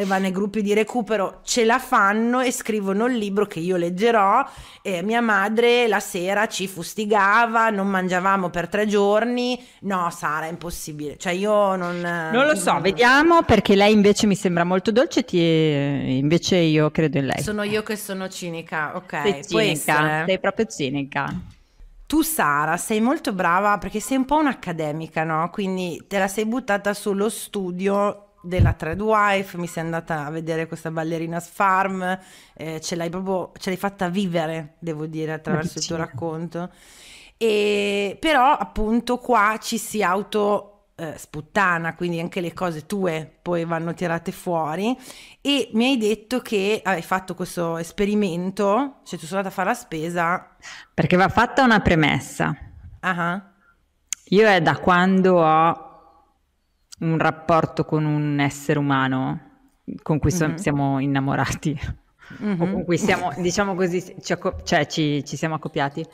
e va nei gruppi di recupero, ce la fanno e scrivono il libro che io leggerò e mia madre la sera ci fustigava, non mangiavamo per tre giorni, no Sara è impossibile, cioè io non... Non lo so, vediamo perché lei invece mi sembra molto dolce, ti... invece io credo in lei. Sono io che sono cinica, ok. Sei cinica, sei proprio cinica. Tu Sara sei molto brava perché sei un po' un'accademica, no? Quindi te la sei buttata sullo studio della Treadwife, mi sei andata a vedere questa ballerina Farm, eh, ce l'hai proprio, ce l'hai fatta vivere, devo dire, attraverso il tuo racconto. E, però appunto qua ci si auto eh, sputtana, quindi anche le cose tue poi vanno tirate fuori e mi hai detto che hai fatto questo esperimento, cioè tu sono andata a fare la spesa. Perché va fatta una premessa. Uh -huh. Io è da quando ho un rapporto con un essere umano con cui mm-hmm. siamo innamorati mm-hmm. o con cui siamo, diciamo così, ci, acco- cioè ci, ci siamo accoppiati.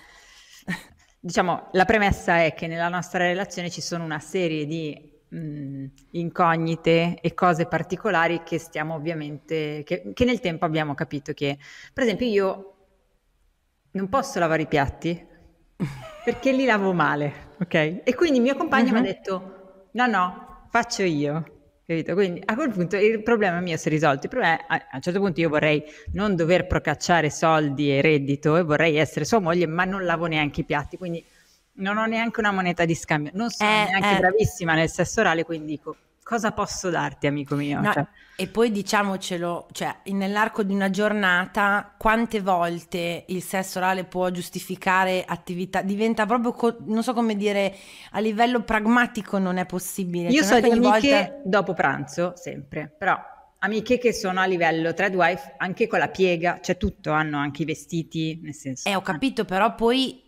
Diciamo, la premessa è che nella nostra relazione ci sono una serie di mm, incognite e cose particolari che stiamo ovviamente, che, che, nel tempo abbiamo capito che, per esempio, io non posso lavare i piatti perché li lavo male, ok? E quindi mio compagno uh-huh. mi ha mm-hmm. detto, no, no, faccio io. Capito? Quindi a quel punto il problema mio si è risolto. Il problema è a un certo punto io vorrei non dover procacciare soldi e reddito e vorrei essere sua moglie, ma non lavo neanche i piatti, quindi non ho neanche una moneta di scambio, non sono eh, neanche eh. bravissima nel sesso orale, quindi dico cosa posso darti, amico mio? No, cioè. E poi diciamocelo, cioè, nell'arco di una giornata, quante volte il sesso orale può giustificare attività? Diventa proprio, co- non so come dire, a livello pragmatico non è possibile. Io cioè, so di amiche volta... dopo pranzo, sempre, però amiche che sono a livello threadwife, anche con la piega, cioè tutto, hanno anche i vestiti, nel senso... Eh, ho eh. capito, però poi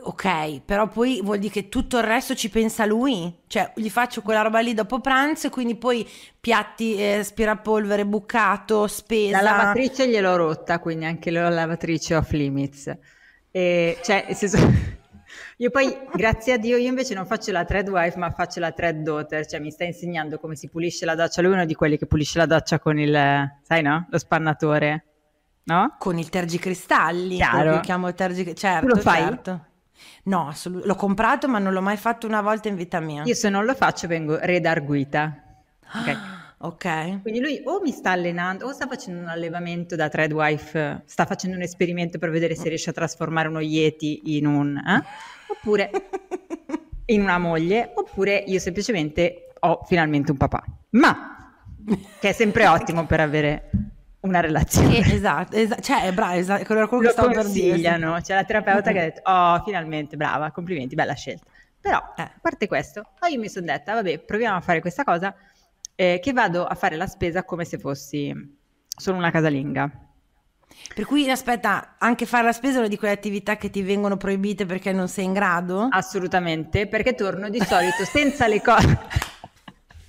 Ok, però poi vuol dire che tutto il resto ci pensa lui? Cioè, gli faccio quella roba lì dopo pranzo e quindi poi piatti, eh, spirapolvere, bucato, spesa. La lavatrice gliel'ho rotta, quindi anche la lavatrice off limits. E, cioè, senso... Io poi, grazie a Dio, io invece non faccio la thread wife, ma faccio la thread daughter, cioè mi sta insegnando come si pulisce la doccia. Lui è uno di quelli che pulisce la doccia con il, sai no? Lo spannatore, no? Con il tergicristalli, Chiaro. lo chiamo il tergicristalli, certo, lo fai? certo. No, assolut- l'ho comprato ma non l'ho mai fatto una volta in vita mia. Io se non lo faccio vengo redarguita. Ah, okay. ok. Quindi lui o mi sta allenando o sta facendo un allevamento da Treadwife, sta facendo un esperimento per vedere se riesce a trasformare uno Yeti in un... Eh? Oppure in una moglie, oppure io semplicemente ho finalmente un papà. Ma, che è sempre ottimo per avere una relazione. Eh, esatto, esatto, cioè, bravo, esatto, quello, quello che stavo per dire. C'è cioè, la terapeuta che ha detto, oh, finalmente, brava, complimenti, bella scelta. Però, eh. a parte questo, poi ah, io mi sono detta, vabbè, proviamo a fare questa cosa, eh, che vado a fare la spesa come se fossi solo una casalinga. Per cui aspetta, anche fare la spesa è una di quelle attività che ti vengono proibite perché non sei in grado? Assolutamente, perché torno di solito senza le cose.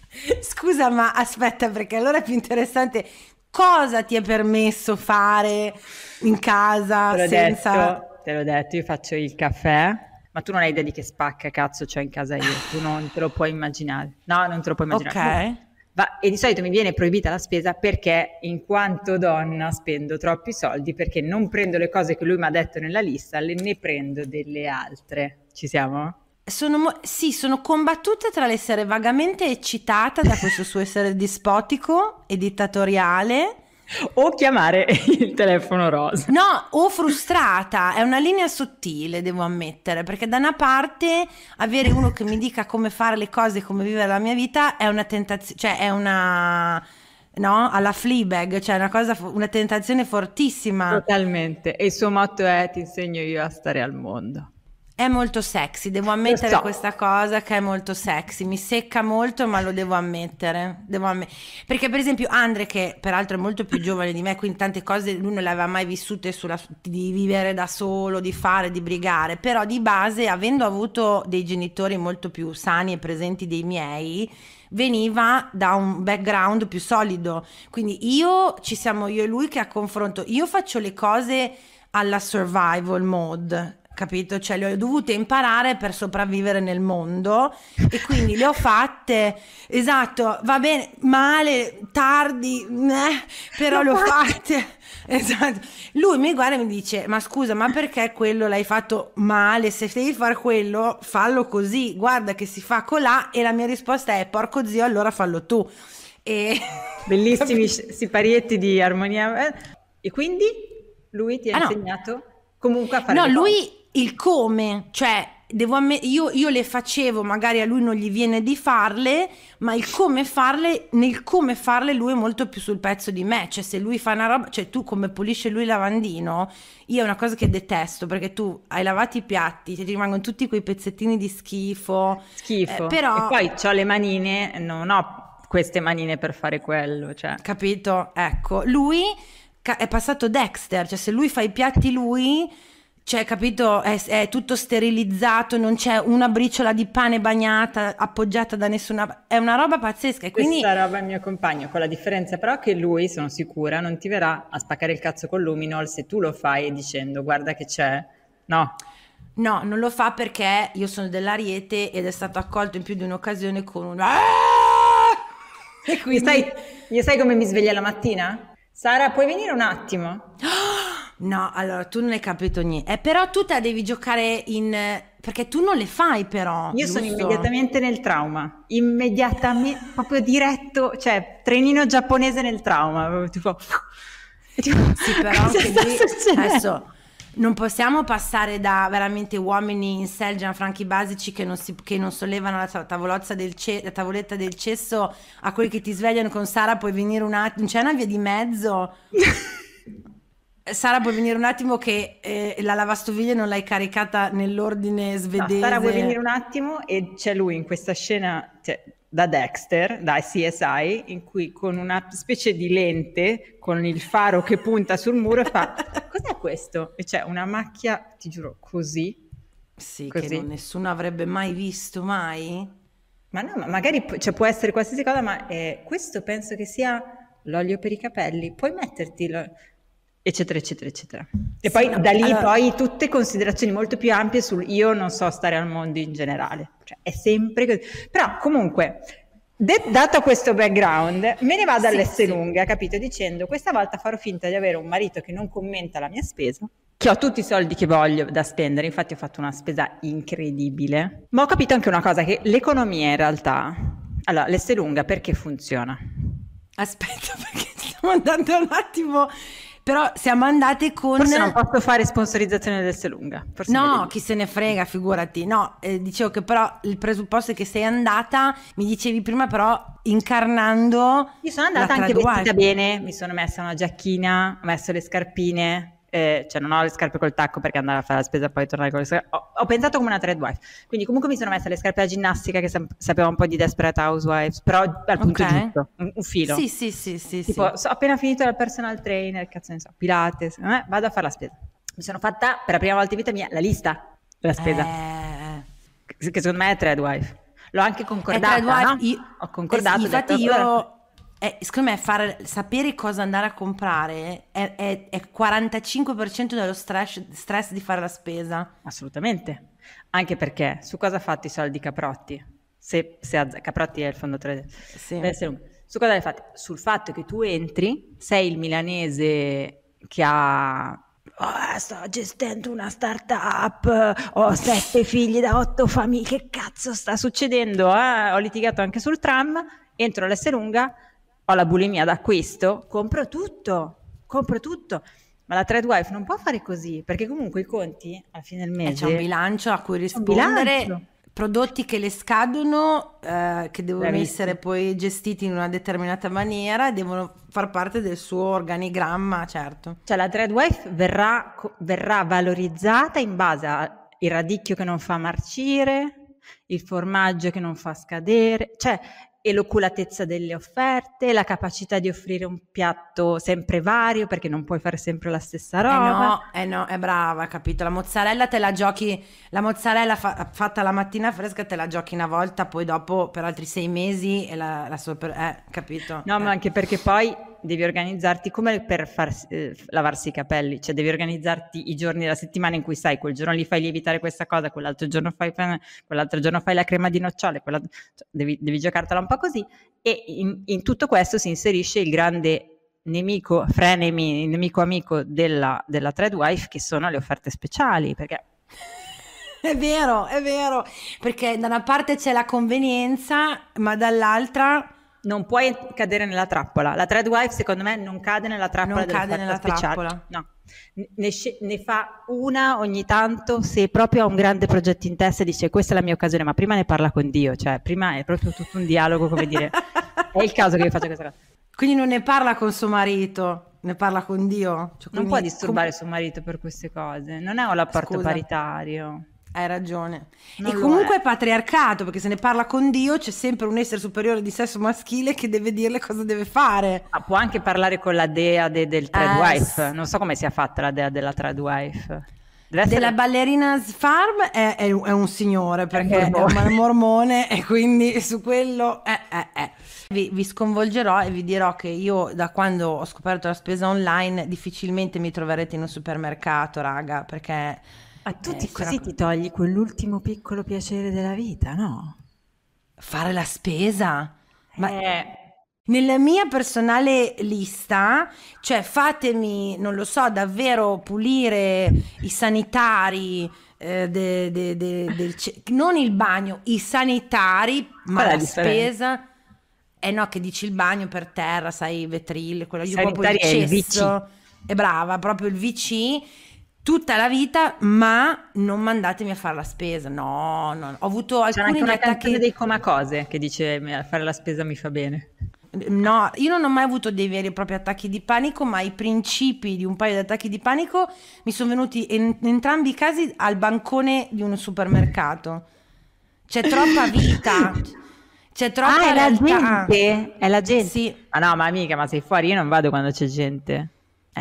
Scusa, ma aspetta, perché allora è più interessante cosa ti è permesso fare in casa te senza... Detto, te l'ho detto, io faccio il caffè, ma tu non hai idea di che spacca cazzo c'ho in casa io, tu non te lo puoi immaginare. No, non te lo puoi immaginare. Ok. Va, e di solito mi viene proibita la spesa perché in quanto donna spendo troppi soldi perché non prendo le cose che lui mi ha detto nella lista, le, ne prendo delle altre. Ci siamo? Sono, sì, sono combattuta tra l'essere vagamente eccitata da questo suo essere dispotico e dittatoriale. O chiamare il telefono rosa. No, o frustrata, è una linea sottile, devo ammettere, perché da una parte avere uno che mi dica come fare le cose, come vivere la mia vita, è una tentazione, cioè è una no? alla Fleabag, cioè una, cosa, una tentazione fortissima. Totalmente, e il suo motto è ti insegno io a stare al mondo. È molto sexy, devo ammettere so. questa cosa che è molto sexy, mi secca molto ma lo devo ammettere, devo ammettere. perché per esempio Andre che peraltro è molto più giovane di me, quindi tante cose lui non le aveva mai vissute sulla, di vivere da solo, di fare, di brigare, però di base avendo avuto dei genitori molto più sani e presenti dei miei, veniva da un background più solido, quindi io ci siamo io e lui che a confronto, io faccio le cose alla survival mode capito? Cioè le ho dovute imparare per sopravvivere nel mondo e quindi le ho fatte, esatto, va bene, male, tardi, eh, però le ho fatte. Esatto. Lui mi guarda e mi dice, ma scusa, ma perché quello l'hai fatto male? Se devi fare quello, fallo così, guarda che si fa colà e la mia risposta è, porco zio, allora fallo tu. E... Bellissimi siparietti di armonia. Eh? E quindi lui ti ha ah, insegnato... No. Comunque a fare No, lui, il come, cioè devo ammet- io, io, le facevo, magari a lui non gli viene di farle, ma il come farle, nel come farle lui è molto più sul pezzo di me, cioè se lui fa una roba, cioè tu come pulisce lui il lavandino, io è una cosa che detesto perché tu hai lavato i piatti, ti rimangono tutti quei pezzettini di schifo. Schifo. Eh, però... E poi ho le manine, non ho queste manine per fare quello, cioè. Capito? Ecco, lui è passato Dexter, cioè se lui fa i piatti lui cioè capito, è, è, tutto sterilizzato, non c'è una briciola di pane bagnata appoggiata da nessuna, è una roba pazzesca. E quindi... Questa roba è il mio compagno, con la differenza però che lui, sono sicura, non ti verrà a spaccare il cazzo con l'Uminol se tu lo fai dicendo guarda che c'è, no. No, non lo fa perché io sono dell'Ariete ed è stato accolto in più di un'occasione con un... E quindi... Io sai, sai come mi sveglia la mattina? Sara, puoi venire un attimo? No, allora tu non hai capito niente. Eh, però tu te la devi giocare in... perché tu non le fai però. Io giusto? sono immediatamente nel trauma, immediatamente, proprio diretto, cioè trenino giapponese nel trauma, tipo... sì, però anche lui... Adesso non possiamo passare da veramente uomini in sel Gianfranchi Basici che non, si, che non sollevano la del, ce, la tavoletta del cesso a quelli che ti svegliano con Sara puoi venire un attimo, c'è cioè una via di mezzo Sara, puoi venire un attimo che eh, la lavastoviglie non l'hai caricata nell'ordine svedese. No, Sara, puoi venire un attimo e c'è lui in questa scena cioè, da Dexter, da CSI, in cui con una specie di lente, con il faro che punta sul muro, e fa cos'è questo? E c'è una macchia, ti giuro, così. Sì, così. che nessuno avrebbe mai visto, mai. Ma no, ma magari cioè, può essere qualsiasi cosa, ma eh, questo penso che sia l'olio per i capelli. Puoi metterti l'olio eccetera, eccetera, eccetera. E poi sì, da lì allora... poi tutte considerazioni molto più ampie sul io non so stare al mondo in generale, cioè è sempre così. Però comunque, de- dato questo background, me ne vado sì, all'S sì. lunga, capito? Dicendo questa volta farò finta di avere un marito che non commenta la mia spesa, che ho tutti i soldi che voglio da spendere, infatti ho fatto una spesa incredibile, ma ho capito anche una cosa, che l'economia in realtà, allora l'esse lunga perché funziona? Aspetta perché stiamo andando un attimo però siamo andate con... Forse non posso fare sponsorizzazione del Selunga. Forse no, chi se ne frega, figurati. No, eh, dicevo che però il presupposto è che sei andata, mi dicevi prima però, incarnando... Mi sono andata anche vestita bene, mi sono messa una giacchina, ho messo le scarpine, eh, cioè non ho le scarpe col tacco perché andare a fare la spesa e poi tornare con le scarpe, ho, ho pensato come una thread wife, quindi comunque mi sono messa le scarpe da ginnastica che sa- sapevo un po' di Desperate Housewives, però al punto okay. giusto, un, un, filo. Sì, sì, sì, sì. Tipo, sì. So, appena finito la personal trainer, cazzo ne so, Pilates, eh, vado a fare la spesa. Mi sono fatta per la prima volta in vita mia la lista della spesa, eh... che secondo me è thread wife. L'ho anche concordata, no? io... Ho concordato. Infatti detto, io... Allora, è, secondo me far, sapere cosa andare a comprare è, è, è 45% dello stress, stress, di fare la spesa. Assolutamente, anche perché su cosa ha fatto i soldi Caprotti? Se, se azz- Caprotti è il fondatore 3D. Sì. Beh, se, su cosa l'hai fatto? Sul fatto che tu entri, sei il milanese che ha Oh, sto gestendo una startup, ho sette figli da otto famiglie, che cazzo sta succedendo? Eh? Ho litigato anche sul tram, entro all'Esselunga, lunga, ho la bulimia da questo, compro tutto, compro tutto. Ma la trade wife non può fare così, perché comunque i conti alla fine del eh, mese... E c'è un bilancio a cui rispondere, prodotti che le scadono, eh, che devono Bravissimo. essere poi gestiti in una determinata maniera devono far parte del suo organigramma, certo. Cioè la trade wife verrà, verrà valorizzata in base al radicchio che non fa marcire, il formaggio che non fa scadere, cioè l'oculatezza delle offerte, la capacità di offrire un piatto sempre vario perché non puoi fare sempre la stessa roba. Eh no, eh no, è brava, capito? La mozzarella te la giochi, la mozzarella fa, fatta la mattina fresca te la giochi una volta, poi dopo per altri sei mesi e la, la sopra... Eh, capito? No, eh. ma anche perché poi devi organizzarti come per far, eh, lavarsi i capelli, cioè devi organizzarti i giorni della settimana in cui sai, quel giorno li fai lievitare questa cosa, quell'altro giorno fai, quell'altro giorno fai la crema di nocciole, quella, cioè, devi, devi, giocartela un po' così e in, in tutto questo si inserisce il grande nemico, frenemy, nemico amico della, della Treadwife che sono le offerte speciali, perché... È vero, è vero, perché da una parte c'è la convenienza, ma dall'altra non puoi cadere nella trappola. La Thread Wife, secondo me, non cade nella trappola. Non cade nella speciale. trappola. No. Ne, ne, fa una ogni tanto se proprio ha un grande progetto in testa e dice questa è la mia occasione, ma prima ne parla con Dio, cioè prima è proprio tutto un dialogo, come dire, è il caso che io faccia questa cosa. Quindi non ne parla con suo marito, ne parla con Dio. Cioè, non può disturbare com... suo marito per queste cose, non è un rapporto paritario. Hai ragione. Non e comunque è. patriarcato, perché se ne parla con Dio c'è sempre un essere superiore di sesso maschile che deve dirle cosa deve fare. Ma può anche parlare con la dea de, del tradwife. Eh. Non so come sia fatta la dea della tradwife. Deve essere... Della ballerina's farm è, è, è un signore perché boh. è un mormone e quindi su quello è, eh, eh. Vi, vi, sconvolgerò e vi dirò che io da quando ho scoperto la spesa online difficilmente mi troverete in un supermercato raga perché a tutti eh, così ti togli quell'ultimo piccolo piacere della vita, no? Fare la spesa? Ma... Eh. Nella mia personale lista, cioè fatemi, non lo so, davvero pulire i sanitari, eh, de, de, de, del, non il bagno, i sanitari, ma Qual la spesa. Eh no, che dici il bagno per terra, sai, i vetrilli, quello io sanitari proprio il cesso. È il È brava, proprio il VC tutta la vita, ma non mandatemi a fare la spesa. No, no, ho avuto alcune C'è anche una canzone che... dei comacose che dice fare la spesa mi fa bene. No, io non ho mai avuto dei veri e propri attacchi di panico, ma i principi di un paio di attacchi di panico mi sono venuti in, in entrambi i casi al bancone di un supermercato. C'è troppa vita. C'è ah, troppa ah, è la gente? È la gente? Sì. Ah no, ma amica, ma sei fuori? Io non vado quando c'è gente.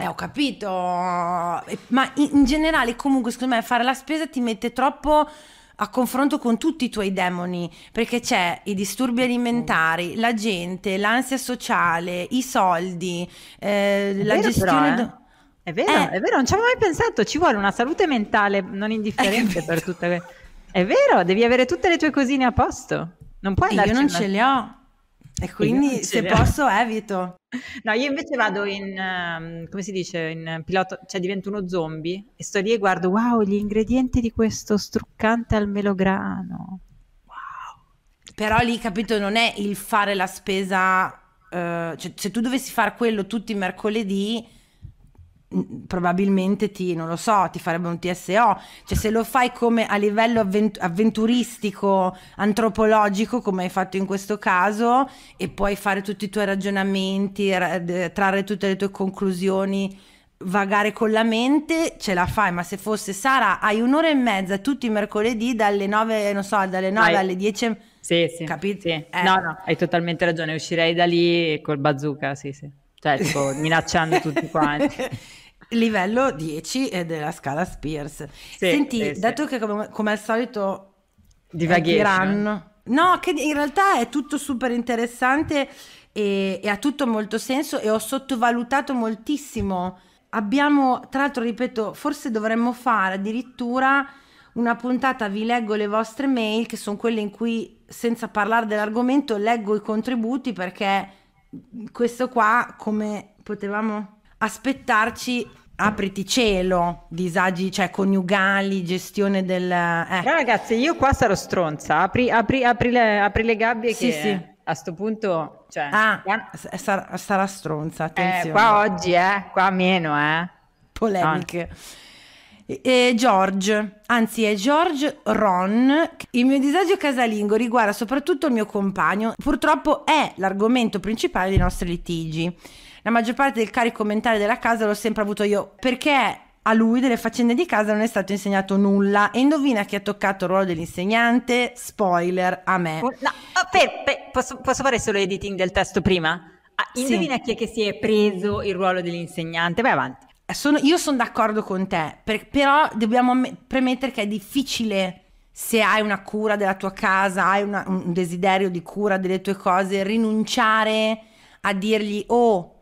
Eh, ho capito, ma in, in generale comunque secondo me fare la spesa ti mette troppo a confronto con tutti i tuoi demoni, perché c'è i disturbi mm. alimentari, la gente, l'ansia sociale, i soldi, eh, la gestione... Però, eh? È vero, eh. è vero, non ci avevo mai pensato, ci vuole una salute mentale non indifferente eh, per tutte le... È vero, devi avere tutte le tue cosine a posto. Non puoi andare. Io non una... ce le ho. E quindi se posso evito. No, io invece vado in, ehm, come si dice, in pilota, cioè divento uno zombie e sto lì e guardo, wow, gli ingredienti di questo struccante al melograno. Wow. Però lì, capito, non è il fare la spesa, eh, cioè se tu dovessi fare quello tutti i mercoledì probabilmente ti, non lo so, ti farebbe un TSO, cioè se lo fai come a livello avvent avventuristico, antropologico come hai fatto in questo caso e puoi fare tutti i tuoi ragionamenti, trarre tutte le tue conclusioni, vagare con la mente, ce la fai, ma se fosse Sara hai un'ora e mezza tutti i mercoledì dalle 9, non so, dalle 9 Vai. alle 10 sì, sì, capito? Sì. Eh. No, no, hai totalmente ragione, uscirei da lì col bazooka, sì, sì cioè tipo minacciando tutti quanti. Livello 10 è eh, della scala Spears. Sì, Senti, eh, dato sì. che come, come, al solito divagheranno... No, che in realtà è tutto super interessante e, e ha tutto molto senso e ho sottovalutato moltissimo. Abbiamo, tra l'altro, ripeto, forse dovremmo fare addirittura una puntata vi leggo le vostre mail, che sono quelle in cui senza parlare dell'argomento leggo i contributi perché questo qua, come potevamo aspettarci, apriti cielo, disagi cioè, coniugali, gestione del... Eh. ragazzi, io qua sarò stronza, apri, apri, apri, le, apri le, gabbie sì, che... Sì. A sto punto, cioè, ah, qua... sarà, stronza. Eh, attenzione. Eh, qua oggi, eh, qua meno, eh. Polemiche. E, e George, anzi, è George Ron. Il mio disagio casalingo riguarda soprattutto il mio compagno. Purtroppo è l'argomento principale dei nostri litigi la maggior parte del carico mentale della casa l'ho sempre avuto io, perché a lui delle faccende di casa non è stato insegnato nulla e indovina chi ha toccato il ruolo dell'insegnante? Spoiler, a me. Oh, no, oh, per, posso, posso fare solo editing del testo prima? Ah, indovina sì. chi è che si è preso il ruolo dell'insegnante? Vai avanti. Sono, io sono d'accordo con te, per, però dobbiamo premettere che è difficile se hai una cura della tua casa, hai una, un desiderio di cura delle tue cose, rinunciare a dirgli oh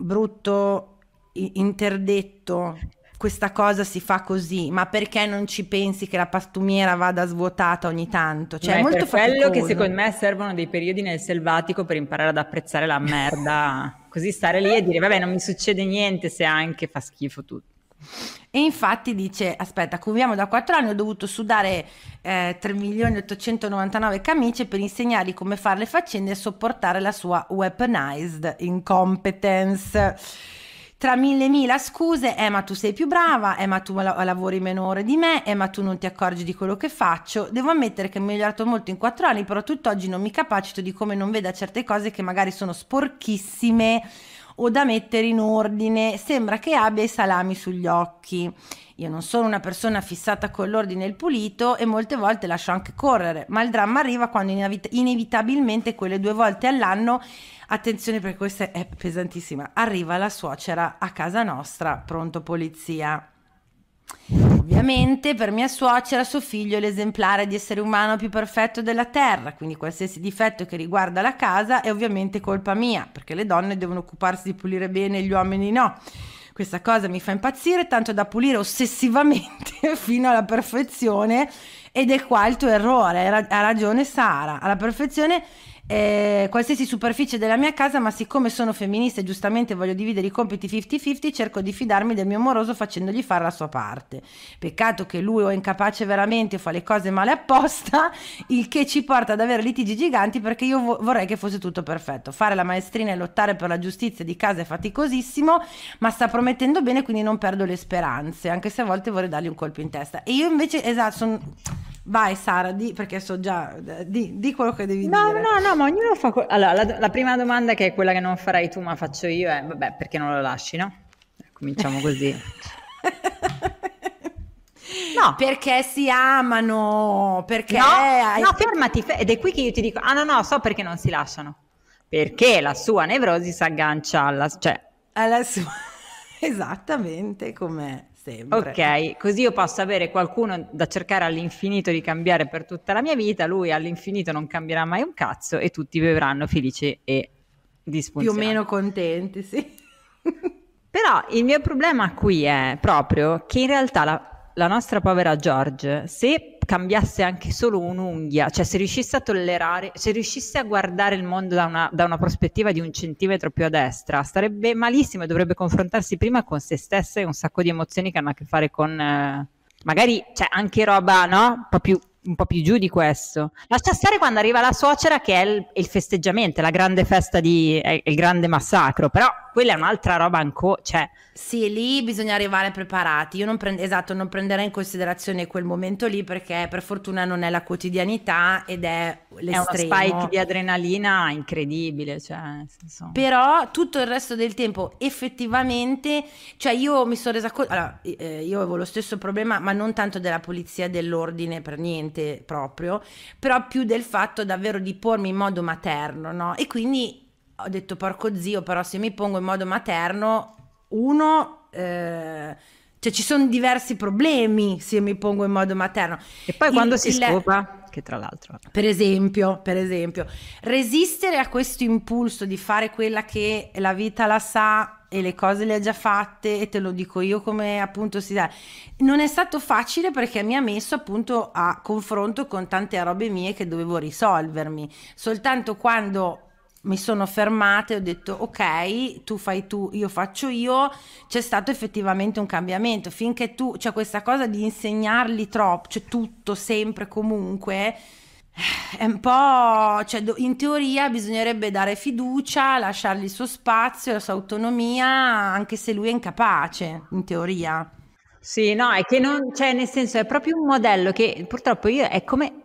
brutto, interdetto, questa cosa si fa così, ma perché non ci pensi che la pastumiera vada svuotata ogni tanto? Cioè, è molto per quello che secondo me servono dei periodi nel selvatico per imparare ad apprezzare la merda, così stare lì e dire vabbè non mi succede niente se anche fa schifo tutto. E infatti dice, aspetta, conviviamo da 4 anni, ho dovuto sudare eh, 3.899 camicie per insegnargli come fare le faccende e sopportare la sua weaponized incompetence. Tra mille mila scuse, eh ma tu sei più brava, eh ma tu lavori meno ore di me, eh ma tu non ti accorgi di quello che faccio. Devo ammettere che ho migliorato molto in quattro anni, però tutt'oggi non mi capacito di come non veda certe cose che magari sono sporchissime o da mettere in ordine, sembra che abbia i salami sugli occhi. Io non sono una persona fissata con l'ordine e il pulito e molte volte lascio anche correre, ma il dramma arriva quando inevitabilmente quelle due volte all'anno, attenzione perché questa è pesantissima, arriva la suocera a casa nostra, pronto polizia. Ovviamente per mia suocera suo figlio è l'esemplare di essere umano più perfetto della terra, quindi qualsiasi difetto che riguarda la casa è ovviamente colpa mia, perché le donne devono occuparsi di pulire bene e gli uomini no. Questa cosa mi fa impazzire, tanto da pulire ossessivamente fino alla perfezione ed è qua il tuo errore, ha ragione Sara, alla perfezione eh, qualsiasi superficie della mia casa, ma siccome sono femminista e giustamente voglio dividere i compiti 50-50, cerco di fidarmi del mio amoroso facendogli fare la sua parte. Peccato che lui o è incapace veramente o fa le cose male apposta, il che ci porta ad avere litigi giganti perché io vo vorrei che fosse tutto perfetto. Fare la maestrina e lottare per la giustizia di casa è faticosissimo, ma sta promettendo bene, quindi non perdo le speranze, anche se a volte vorrei dargli un colpo in testa. E io invece, esatto, sono Vai Sara, di, perché so già, di, di quello che devi no, dire. No, no, no, ma ognuno fa... Co- allora, la, la, prima domanda che è quella che non farai tu ma faccio io è, vabbè, perché non lo lasci, no? Cominciamo così. no. Perché si amano, perché... No, hai... no fermati, fe- ed è qui che io ti dico, ah no, no, so perché non si lasciano. Perché la sua nevrosi si aggancia alla... Cioè... Alla sua... Esattamente com'è. Sempre. Ok, così io posso avere qualcuno da cercare all'infinito di cambiare per tutta la mia vita, lui all'infinito non cambierà mai un cazzo e tutti vivranno felici e disponibili. Più o meno contenti, sì. Però il mio problema qui è proprio che in realtà la, la nostra povera George, se cambiasse anche solo un'unghia, cioè se riuscisse a tollerare, se riuscisse a guardare il mondo da una, da una prospettiva di un centimetro più a destra, starebbe malissimo e dovrebbe confrontarsi prima con se stessa e un sacco di emozioni che hanno a che fare con... Eh, magari c'è cioè, anche roba, no? Un po' più un po' più giù di questo. Lascia stare quando arriva la suocera che è il, il festeggiamento, la grande festa di è il grande massacro, però quella è un'altra roba ancora, cioè... Sì, lì bisogna arrivare preparati. Io non prendo, esatto, non prenderei in considerazione quel momento lì perché per fortuna non è la quotidianità ed è l'estremo. È uno spike di adrenalina incredibile, cioè... Senso... Però tutto il resto del tempo effettivamente, cioè io mi sono resa conto, allora eh, io avevo lo stesso problema, ma non tanto della polizia dell'ordine per niente proprio, però più del fatto davvero di pormi in modo materno, no? E quindi ho detto porco zio, però se mi pongo in modo materno, uno... Eh, cioè ci sono diversi problemi se mi pongo in modo materno. E poi quando il, si il... scopa, che tra l'altro... Per esempio, per esempio, resistere a questo impulso di fare quella che la vita la sa e le cose le ha già fatte e te lo dico io come appunto si dà. Non è stato facile perché mi ha messo appunto a confronto con tante robe mie che dovevo risolvermi. Soltanto quando mi sono fermata e ho detto ok, tu fai tu, io faccio io, c'è stato effettivamente un cambiamento, finché tu, cioè questa cosa di insegnargli troppo, cioè tutto, sempre, comunque, è un po', cioè in teoria bisognerebbe dare fiducia, lasciargli il suo spazio, la sua autonomia, anche se lui è incapace, in teoria. Sì, no, è che non, cioè nel senso è proprio un modello che purtroppo io è come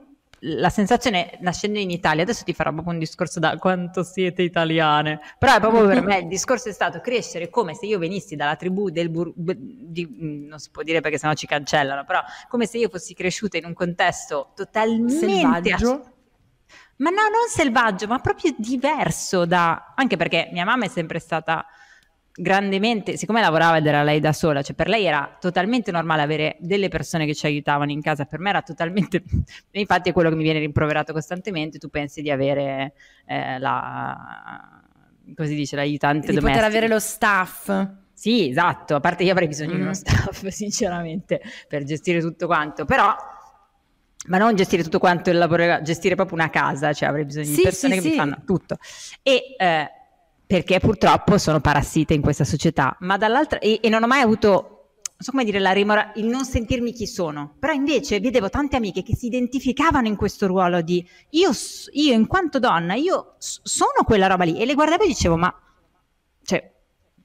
la sensazione nascendo in Italia, adesso ti farò proprio un discorso da quanto siete italiane, però è proprio per me il discorso è stato crescere come se io venissi dalla tribù del Bur- di, mm, non si può dire perché sennò ci cancellano, però come se io fossi cresciuta in un contesto totalmente selvaggio. ma no, non selvaggio, ma proprio diverso da anche perché mia mamma è sempre stata grandemente, siccome lavorava ed era lei da sola, cioè per lei era totalmente normale avere delle persone che ci aiutavano in casa, per me era totalmente, infatti è quello che mi viene rimproverato costantemente, tu pensi di avere eh, la, così dice, l'aiutante di domestica. poter avere lo staff. Sì, esatto, a parte io avrei bisogno mm. di uno mm. staff, sinceramente, per gestire tutto quanto, però ma non gestire tutto quanto il lavoro, gestire proprio una casa, cioè avrei bisogno sì, di persone sì, che sì. mi fanno tutto. E eh, perché purtroppo sono parassita in questa società, ma dall'altra e, e non ho mai avuto non so come dire, la rimora, il non sentirmi chi sono, però invece vedevo tante amiche che si identificavano in questo ruolo di io, io in quanto donna, io sono quella roba lì e le guardavo e dicevo ma, cioè,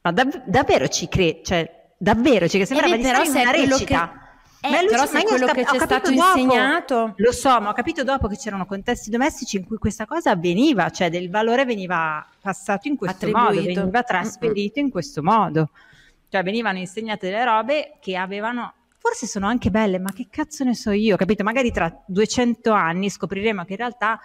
ma dav- davvero ci credo, cioè, davvero ci cioè, credo, sembrava di stare in una recita. Che eh, ma però se quello che ci è stato dopo, insegnato... Lo so, ma ho capito dopo che c'erano contesti domestici in cui questa cosa avveniva, cioè del valore veniva passato in questo Attribuito. modo, veniva trasferito in questo modo. Cioè venivano insegnate delle robe che avevano... Forse sono anche belle, ma che cazzo ne so io, capito? Magari tra 200 anni scopriremo che in realtà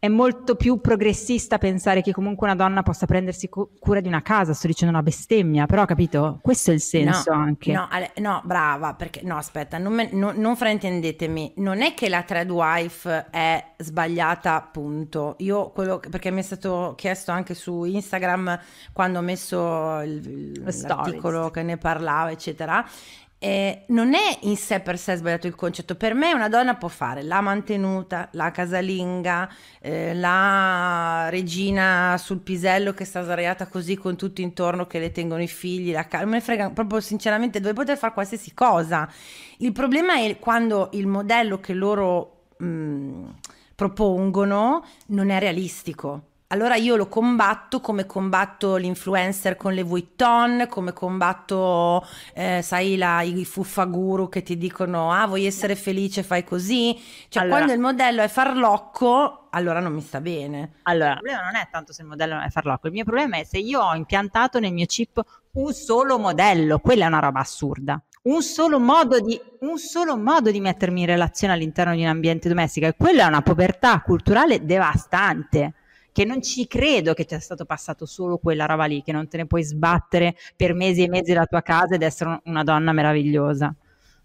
è molto più progressista pensare che comunque una donna possa prendersi cu- cura di una casa, sto dicendo una bestemmia, però capito? Questo è il senso no, anche. No, no, brava, perché no, aspetta, non, me, no, non fraintendetemi, non è che la tradwife è sbagliata, punto. Io quello perché mi è stato chiesto anche su Instagram quando ho messo il, l'articolo che ne parlava, eccetera, eh, non è in sé per sé sbagliato il concetto, per me una donna può fare la mantenuta, la casalinga, eh, la regina sul pisello che sta sdraiata così con tutti intorno che le tengono i figli, la calma, me frega proprio sinceramente, dove poter fare qualsiasi cosa. Il problema è quando il modello che loro mh, mm, propongono non è realistico allora io lo combatto come combatto l'influencer con le Vuitton, come combatto, eh, sai, la, i fuffaguru che ti dicono, ah, vuoi essere felice, fai così. Cioè, allora, quando il modello è farlocco, allora non mi sta bene. Allora, il problema non è tanto se il modello è farlocco, il mio problema è se io ho impiantato nel mio chip un solo modello, quella è una roba assurda. Un solo, di, un solo modo di mettermi in relazione all'interno di un ambiente domestico e quella è una povertà culturale devastante che non ci credo che ti sia stato passato solo quella roba lì, che non te ne puoi sbattere per mesi e mesi la tua casa ed essere una donna meravigliosa.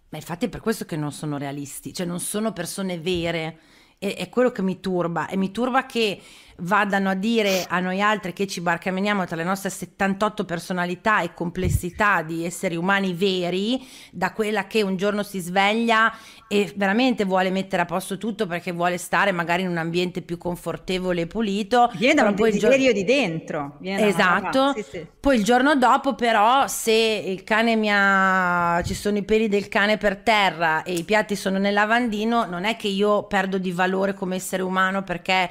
Ma infatti è per questo che non sono realisti, cioè non sono persone vere. È, è quello che mi turba e mi turba che vadano a dire a noi altri che ci barcameniamo tra le nostre 78 personalità e complessità di esseri umani veri, da quella che un giorno si sveglia e veramente vuole mettere a posto tutto perché vuole stare magari in un ambiente più confortevole e pulito. Viene da un desiderio di dentro. Viene esatto. Sì, sì. Poi il giorno dopo però se il cane mi ha... ci sono i peli del cane per terra e i piatti sono nel lavandino, non è che io perdo di valore come essere umano perché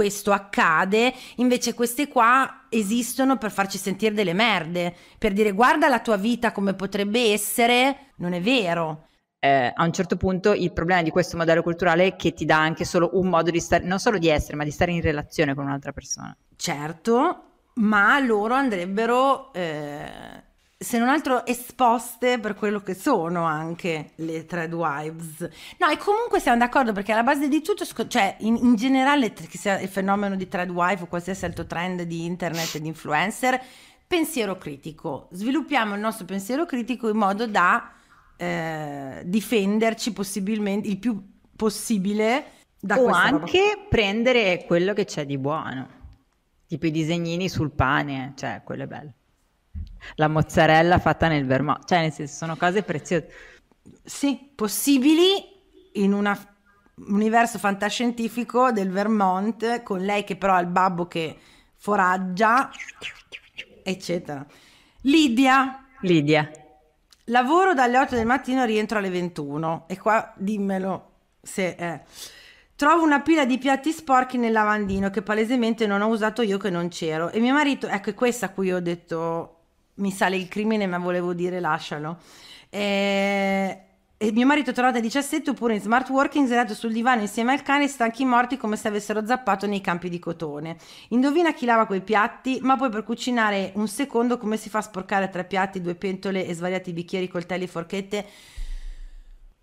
questo accade, invece queste qua esistono per farci sentire delle merde, per dire guarda la tua vita come potrebbe essere, non è vero. Eh, a un certo punto il problema di questo modello culturale è che ti dà anche solo un modo di stare, non solo di essere, ma di stare in relazione con un'altra persona. Certo, ma loro andrebbero... Eh se non altro esposte per quello che sono anche le tradwives. No, e comunque siamo d'accordo perché alla base di tutto, cioè in, in generale che sia il fenomeno di tradwife o qualsiasi altro trend di internet e di influencer, pensiero critico. Sviluppiamo il nostro pensiero critico in modo da eh, difenderci possibilmente il più possibile da o anche roba. prendere quello che c'è di buono. Tipo i disegnini sul pane, cioè quello è bello la mozzarella fatta nel Vermont, cioè nel senso sono cose preziose. Sì, possibili in un universo fantascientifico del Vermont con lei che però ha il babbo che foraggia, eccetera. Lidia. Lidia. Lavoro dalle 8 del mattino, rientro alle 21 e qua dimmelo se è. Trovo una pila di piatti sporchi nel lavandino che palesemente non ho usato io che non c'ero. E mio marito, ecco, è questa a cui ho detto mi sale il crimine ma volevo dire lascialo. E... Eh, e mio marito tornato a 17 oppure in smart working sedato sul divano insieme al cane stanchi morti come se avessero zappato nei campi di cotone. Indovina chi lava quei piatti, ma poi per cucinare un secondo come si fa a sporcare tre piatti, due pentole e svariati bicchieri, coltelli, forchette.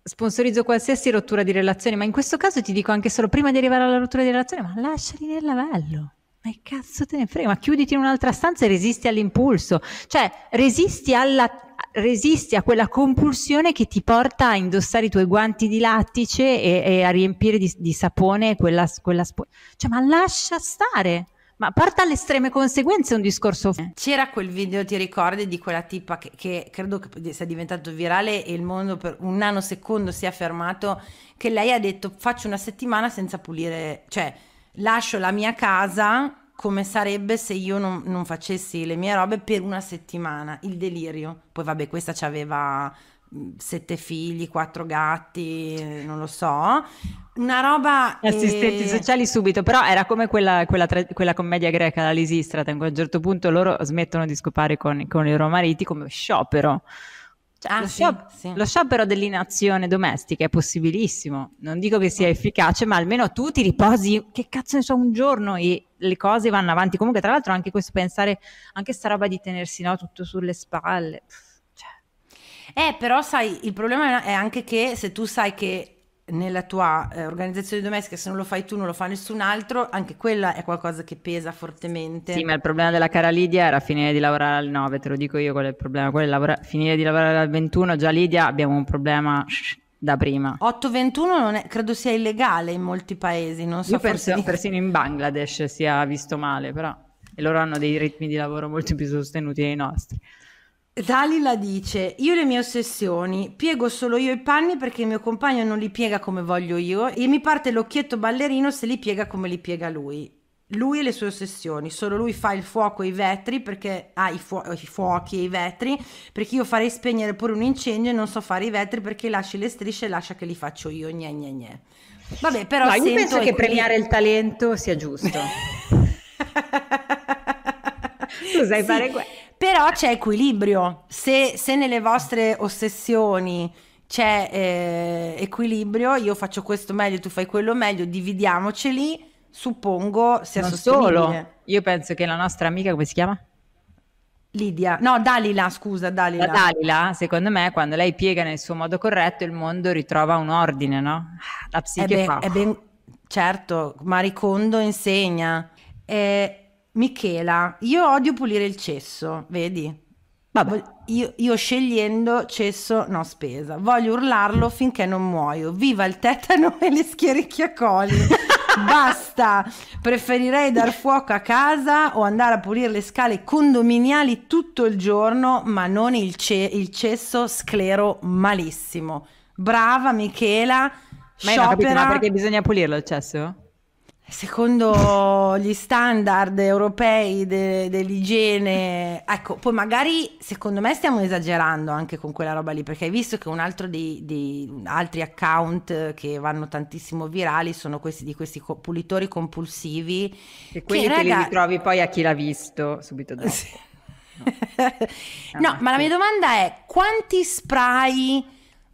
Sponsorizzo qualsiasi rottura di relazione, ma in questo caso ti dico anche solo prima di arrivare alla rottura di relazione, ma lasciali nel lavello che cazzo te ne frega? Ma chiuditi in un'altra stanza e resisti all'impulso, cioè resisti, alla, resisti a quella compulsione che ti porta a indossare i tuoi guanti di lattice e, e a riempire di, di sapone quella, quella sp- Cioè, ma lascia stare. Ma porta alle estreme conseguenze un discorso. C'era quel video, ti ricordi, di quella tipa che, che credo che sia diventato virale e il mondo per un nanosecondo si è fermato, che lei ha detto faccio una settimana senza pulire, cioè lascio la mia casa come sarebbe se io non, non, facessi le mie robe per una settimana, il delirio. Poi vabbè, questa ci aveva mm, sette figli, quattro gatti, non lo so. Una roba... Assistenti e... sociali subito, però era come quella, quella, tra, quella commedia greca, la Lisistrata, in cui a un certo punto loro smettono di scopare con, con i loro mariti come sciopero. Cioè, ah, lo, sciop- sì, sì. lo, sciopero dell'inazione domestica è possibilissimo. Non dico che sia efficace, ma almeno tu ti riposi, che cazzo ne so, un giorno e le cose vanno avanti. Comunque, tra l'altro, anche questo pensare, anche sta roba di tenersi no, tutto sulle spalle. Cioè. Eh, però sai, il problema è anche che se tu sai che nella tua eh, organizzazione domestica, se non lo fai tu, non lo fa nessun altro, anche quella è qualcosa che pesa fortemente. Sì, ma il problema della cara Lidia era finire di lavorare al 9, te lo dico io qual è il problema, quello è lavora- finire di lavorare al 21, già Lidia abbiamo un problema da prima. 821 non è, credo sia illegale in molti paesi, non so. Io penso di... persino in Bangladesh sia visto male, però e loro hanno dei ritmi di lavoro molto più sostenuti dei nostri. Dalila dice: Io le mie ossessioni piego solo io i panni perché il mio compagno non li piega come voglio io e mi parte l'occhietto ballerino se li piega come li piega lui. Lui e le sue ossessioni, solo lui fa il fuoco e i vetri perché ha ah, i, fuo- i, fuochi e i vetri perché io farei spegnere pure un incendio e non so fare i vetri perché lasci le strisce e lascia che li faccio io. Gne, gne, gne. Vabbè, però no, io penso che quindi... premiare il talento sia giusto. tu sai sì. fare questo. Però c'è equilibrio. Se, se nelle vostre ossessioni c'è eh, equilibrio, io faccio questo meglio, tu fai quello meglio, dividiamoceli, suppongo sia non solo. Io penso che la nostra amica, come si chiama? Lidia, no Dalila, scusa Dalila. La Dalila, secondo me, quando lei piega nel suo modo corretto, il mondo ritrova un ordine, no? La psiche è eh ben, fa. È ben, certo, Maricondo insegna. Eh, Michela, io odio pulire il cesso, vedi? Vabbè. Io, io, scegliendo cesso no spesa. Voglio urlarlo finché non muoio. Viva il tetano e le schiericchiacoli. Basta. Preferirei dar fuoco a casa o andare a pulire le scale condominiali tutto il giorno, ma non il, ce- il cesso sclero malissimo. Brava Michela. Ma sciopera... capito, ma perché bisogna pulirlo il cesso? Secondo gli standard europei de- dell'igiene, ecco, poi magari secondo me stiamo esagerando anche con quella roba lì, perché hai visto che un altro di, di altri account che vanno tantissimo virali sono questi di questi co- pulitori compulsivi. E quelli che, che raga... li ritrovi poi a chi l'ha visto subito dopo. Sì. No, no ah, ma sì. la mia domanda è quanti spray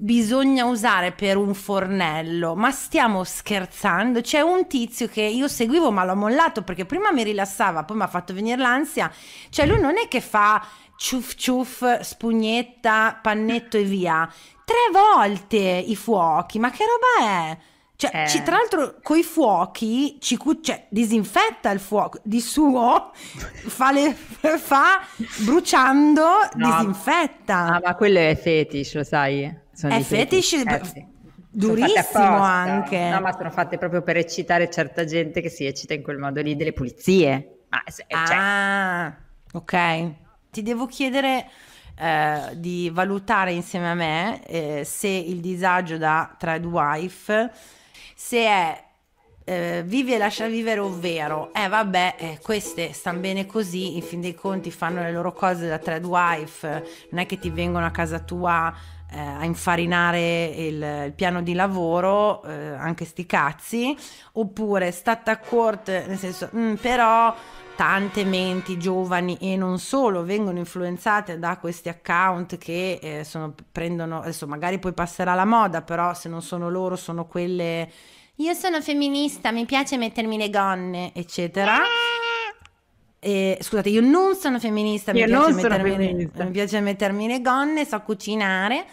bisogna usare per un fornello. Ma stiamo scherzando? C'è un tizio che io seguivo ma l'ho mollato perché prima mi rilassava, poi mi ha fatto venire l'ansia. Cioè lui non è che fa ciuff ciuff, spugnetta, pannetto e via. Tre volte i fuochi, ma che roba è? Cioè, eh. ci, tra l'altro, coi fuochi ci cioè, disinfetta il fuoco di suo, fa, le, fa bruciando, no, disinfetta. Ah, ma quello è fetish, lo sai? Sono è eh, fetish, fetish. Eh, durissimo anche. No, ma sono fatte proprio per eccitare certa gente che si eccita in quel modo lì delle pulizie. ma, eh, cioè. ah ok. Ti devo chiedere eh, di valutare insieme a me eh, se il disagio da tradwife se è eh, vivi e lascia vivere, ovvero, eh vabbè, eh, queste stanno bene così, in fin dei conti fanno le loro cose da tradwife, non è che ti vengono a casa tua eh, a infarinare il, il, piano di lavoro, eh, anche sti cazzi, oppure stata a corte, nel senso, mh, mm, però tante menti giovani e non solo vengono influenzate da questi account che eh, sono, prendono, adesso magari poi passerà la moda, però se non sono loro sono quelle... Io sono femminista, mi piace mettermi le gonne, eccetera. Eh, scusate, io non sono femminista, mi piace, sono femminista. Le, mi piace, mettermi le gonne, so cucinare.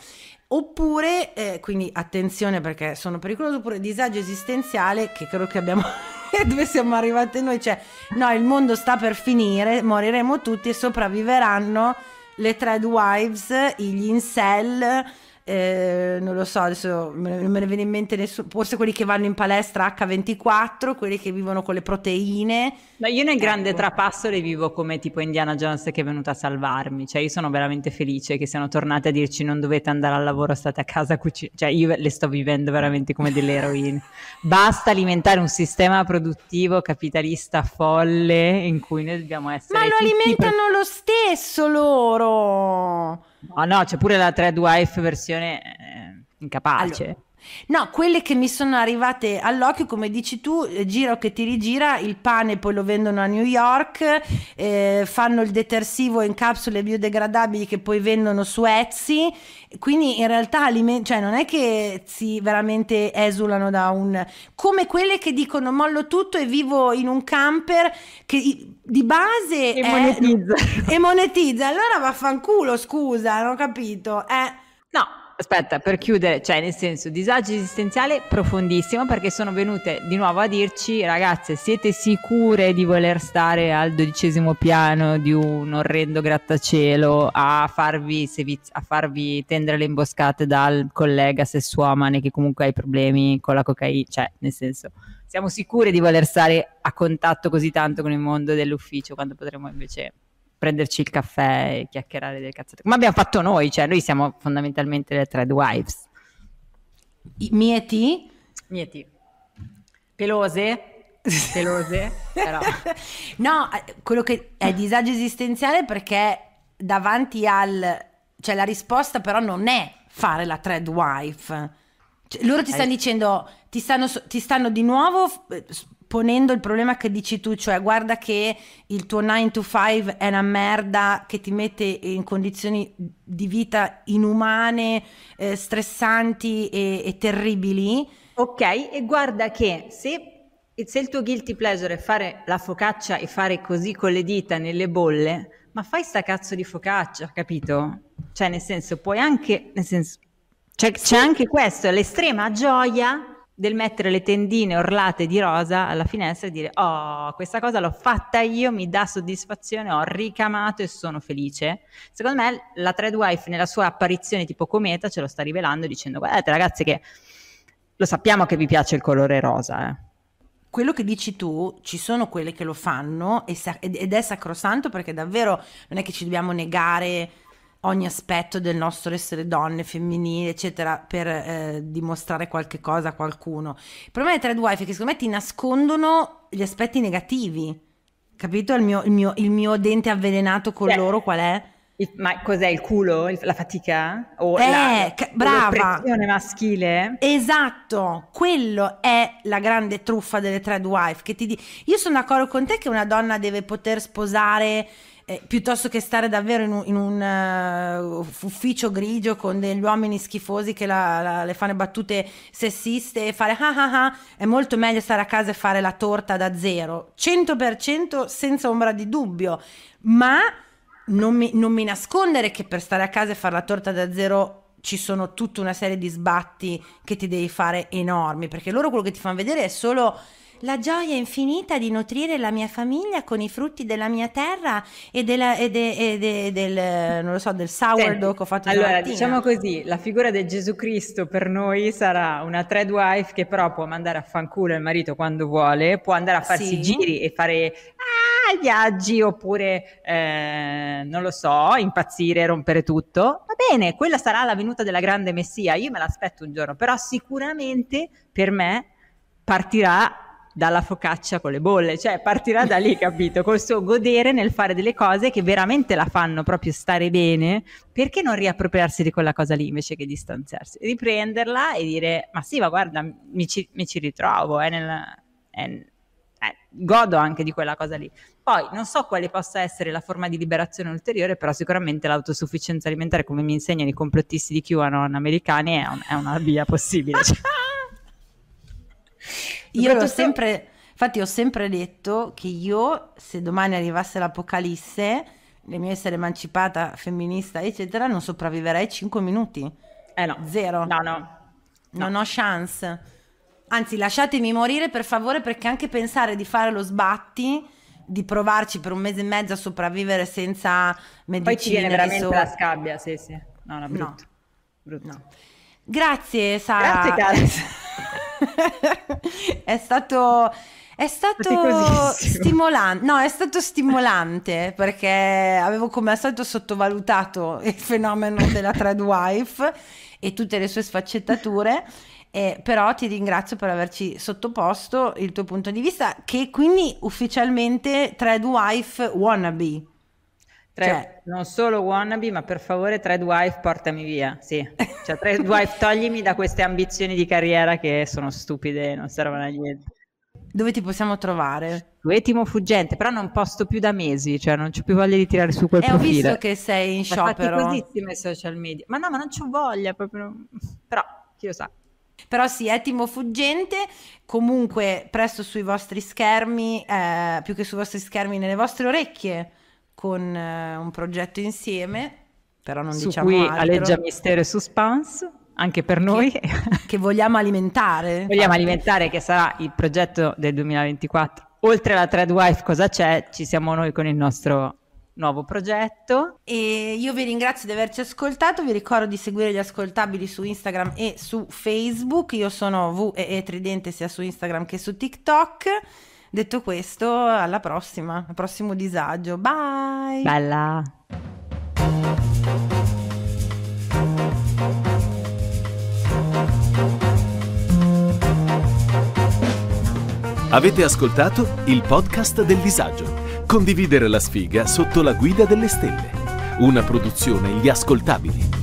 Oppure, eh, quindi attenzione perché sono pericoloso, oppure disagio esistenziale, che credo che abbiamo, dove siamo arrivate noi, cioè no, il mondo sta per finire, moriremo tutti e sopravviveranno le Tradwives, gli incel, eh, non lo so, adesso non me ne viene in mente nessuno, forse quelli che vanno in palestra H24, quelli che vivono con le proteine. Ma io nel grande ecco. trapasso le vivo come tipo Indiana Jones che è venuta a salvarmi, cioè io sono veramente felice che siano tornate a dirci non dovete andare al lavoro, state a casa a cucinare, cioè io le sto vivendo veramente come delle eroine. Basta alimentare un sistema produttivo capitalista folle in cui noi dobbiamo essere... Ma lo alimentano per... lo stesso loro! No, ah, no, c'è pure la 3.2AF versione eh, incapace. Allora, No, quelle che mi sono arrivate all'occhio, come dici tu, eh, giro che ti rigira, il pane poi lo vendono a New York, eh, fanno il detersivo in capsule biodegradabili che poi vendono su Etsy, quindi in realtà cioè, non è che si veramente esulano da un... come quelle che dicono mollo tutto e vivo in un camper che di base... E è... monetizza. e monetizza, allora vaffanculo, scusa, non ho capito. Eh. No, aspetta, per chiudere, cioè nel senso, disagio esistenziale profondissimo perché sono venute di nuovo a dirci, ragazze, siete sicure di voler stare al dodicesimo piano di un orrendo grattacielo a farvi, vi, a farvi tendere le imboscate dal collega sessuomane che comunque ha i problemi con la cocaina? Cioè, nel senso, siamo sicure di voler stare a contatto così tanto con il mondo dell'ufficio quando potremmo invece prenderci il caffè e chiacchierare delle cazzate. Ma abbiamo fatto noi, cioè noi siamo fondamentalmente le trad wives. Mieti? Mieti. Pelose? Pelose? Però. no, eh, quello che è disagio esistenziale perché davanti al... Cioè la risposta però non è fare la trad wife. Cioè, loro ti stanno dicendo, ti stanno, ti stanno di nuovo eh, ponendo il problema che dici tu, cioè guarda che il tuo 9 to 5 è una merda che ti mette in condizioni di vita inumane, eh, stressanti e, e, terribili. Ok, e guarda che se, se il tuo guilty pleasure è fare la focaccia e fare così con le dita nelle bolle, ma fai sta cazzo di focaccia, capito? Cioè nel senso puoi anche, nel senso, cioè, c'è anche questo, l'estrema gioia del mettere le tendine orlate di rosa alla finestra e dire oh questa cosa l'ho fatta io, mi dà soddisfazione, ho ricamato e sono felice. Secondo me la Treadwife nella sua apparizione tipo cometa ce lo sta rivelando dicendo guardate ragazzi che lo sappiamo che vi piace il colore rosa. Eh. Quello che dici tu, ci sono quelle che lo fanno ed è sacrosanto perché davvero non è che ci dobbiamo negare ogni aspetto del nostro essere donne, femminili, eccetera, per eh, dimostrare qualche cosa a qualcuno. Il problema dei thread wife è che secondo me ti nascondono gli aspetti negativi. Capito il mio, il mio, il mio dente avvelenato con Beh, cioè, loro qual è? Il, ma cos'è il culo? La fatica? O eh, la, ca- brava! maschile? Esatto, quello è la grande truffa delle thread wife che ti di- Io sono d'accordo con te che una donna deve poter sposare eh, piuttosto che stare davvero in un, in un uh, ufficio grigio con degli uomini schifosi che la, la, le fanno battute sessiste e fare ah ah ah, è molto meglio stare a casa e fare la torta da zero, 100% senza ombra di dubbio, ma non mi, non mi nascondere che per stare a casa e fare la torta da zero ci sono tutta una serie di sbatti che ti devi fare enormi, perché loro quello che ti fanno vedere è solo la gioia infinita di nutrire la mia famiglia con i frutti della mia terra e, della, e, de, e de, del, non lo so, del sourdough Senti, che ho fatto Allora, diciamo così, la figura del Gesù Cristo per noi sarà una wife che però può mandare a fanculo il marito quando vuole, può andare a farsi sì. giri e fare ah, viaggi oppure, eh, non lo so, impazzire, rompere tutto. Va bene, quella sarà la venuta della grande Messia, io me l'aspetto un giorno, però sicuramente per me partirà dalla focaccia con le bolle, cioè partirà da lì, capito? Col suo godere nel fare delle cose che veramente la fanno proprio stare bene, perché non riappropriarsi di quella cosa lì invece che distanziarsi? Riprenderla e dire, ma sì, ma guarda, mi ci, mi ci ritrovo, eh, nel, eh, eh, godo anche di quella cosa lì. Poi non so quale possa essere la forma di liberazione ulteriore, però sicuramente l'autosufficienza alimentare, come mi insegnano i complottisti di QAnon americani, è, un, è una via possibile. Io l'ho sempre, infatti ho sempre detto che io, se domani arrivasse l'apocalisse, nel mio essere emancipata, femminista, eccetera, non sopravviverei 5 minuti. Eh no. Zero. No, no. Non no. ho chance. Anzi, lasciatemi morire per favore perché anche pensare di fare lo sbatti, di provarci per un mese e mezzo a sopravvivere senza medicine. Poi ci viene veramente riso... la scabbia, sì, sì. No, no, brutto. No. brutto. No. Grazie Sara. Grazie cara. è stato, è stato stimolante, no, è stato stimolante perché avevo come al solito sottovalutato il fenomeno della tradwife e tutte le sue sfaccettature. Eh, però ti ringrazio per averci sottoposto il tuo punto di vista, che quindi ufficialmente Tradwife wannabe. Tre, cioè, non solo wannabe, ma per favore Trade Wife portami via, sì. Cioè Trade Wife toglimi da queste ambizioni di carriera che sono stupide, non servono a niente. Dove ti possiamo trovare? Su Etimo Fuggente, però non posto più da mesi, cioè non ho più voglia di tirare su quel eh, profilo. E ho visto che sei in sciopero. cosissime social media. Ma no, ma non ho voglia proprio. Però, chi lo sa. Però sì, Etimo Fuggente, comunque presto sui vostri schermi, eh, più che sui vostri schermi, nelle vostre orecchie con eh, un progetto insieme, però non su diciamo cui altro. aleggia mistero e suspense anche per noi che, che vogliamo alimentare. vogliamo alimentare che sarà il progetto del 2024. Oltre alla Threadwife cosa c'è? Ci siamo noi con il nostro nuovo progetto. E io vi ringrazio di averci ascoltato, vi ricordo di seguire gli ascoltabili su Instagram e su Facebook. Io sono V e Tridente sia su Instagram che su TikTok. Detto questo, alla prossima, al prossimo disagio. Bye! Bella! Avete ascoltato il podcast del disagio. Condividere la sfiga sotto la guida delle stelle. Una produzione Gli Ascoltabili.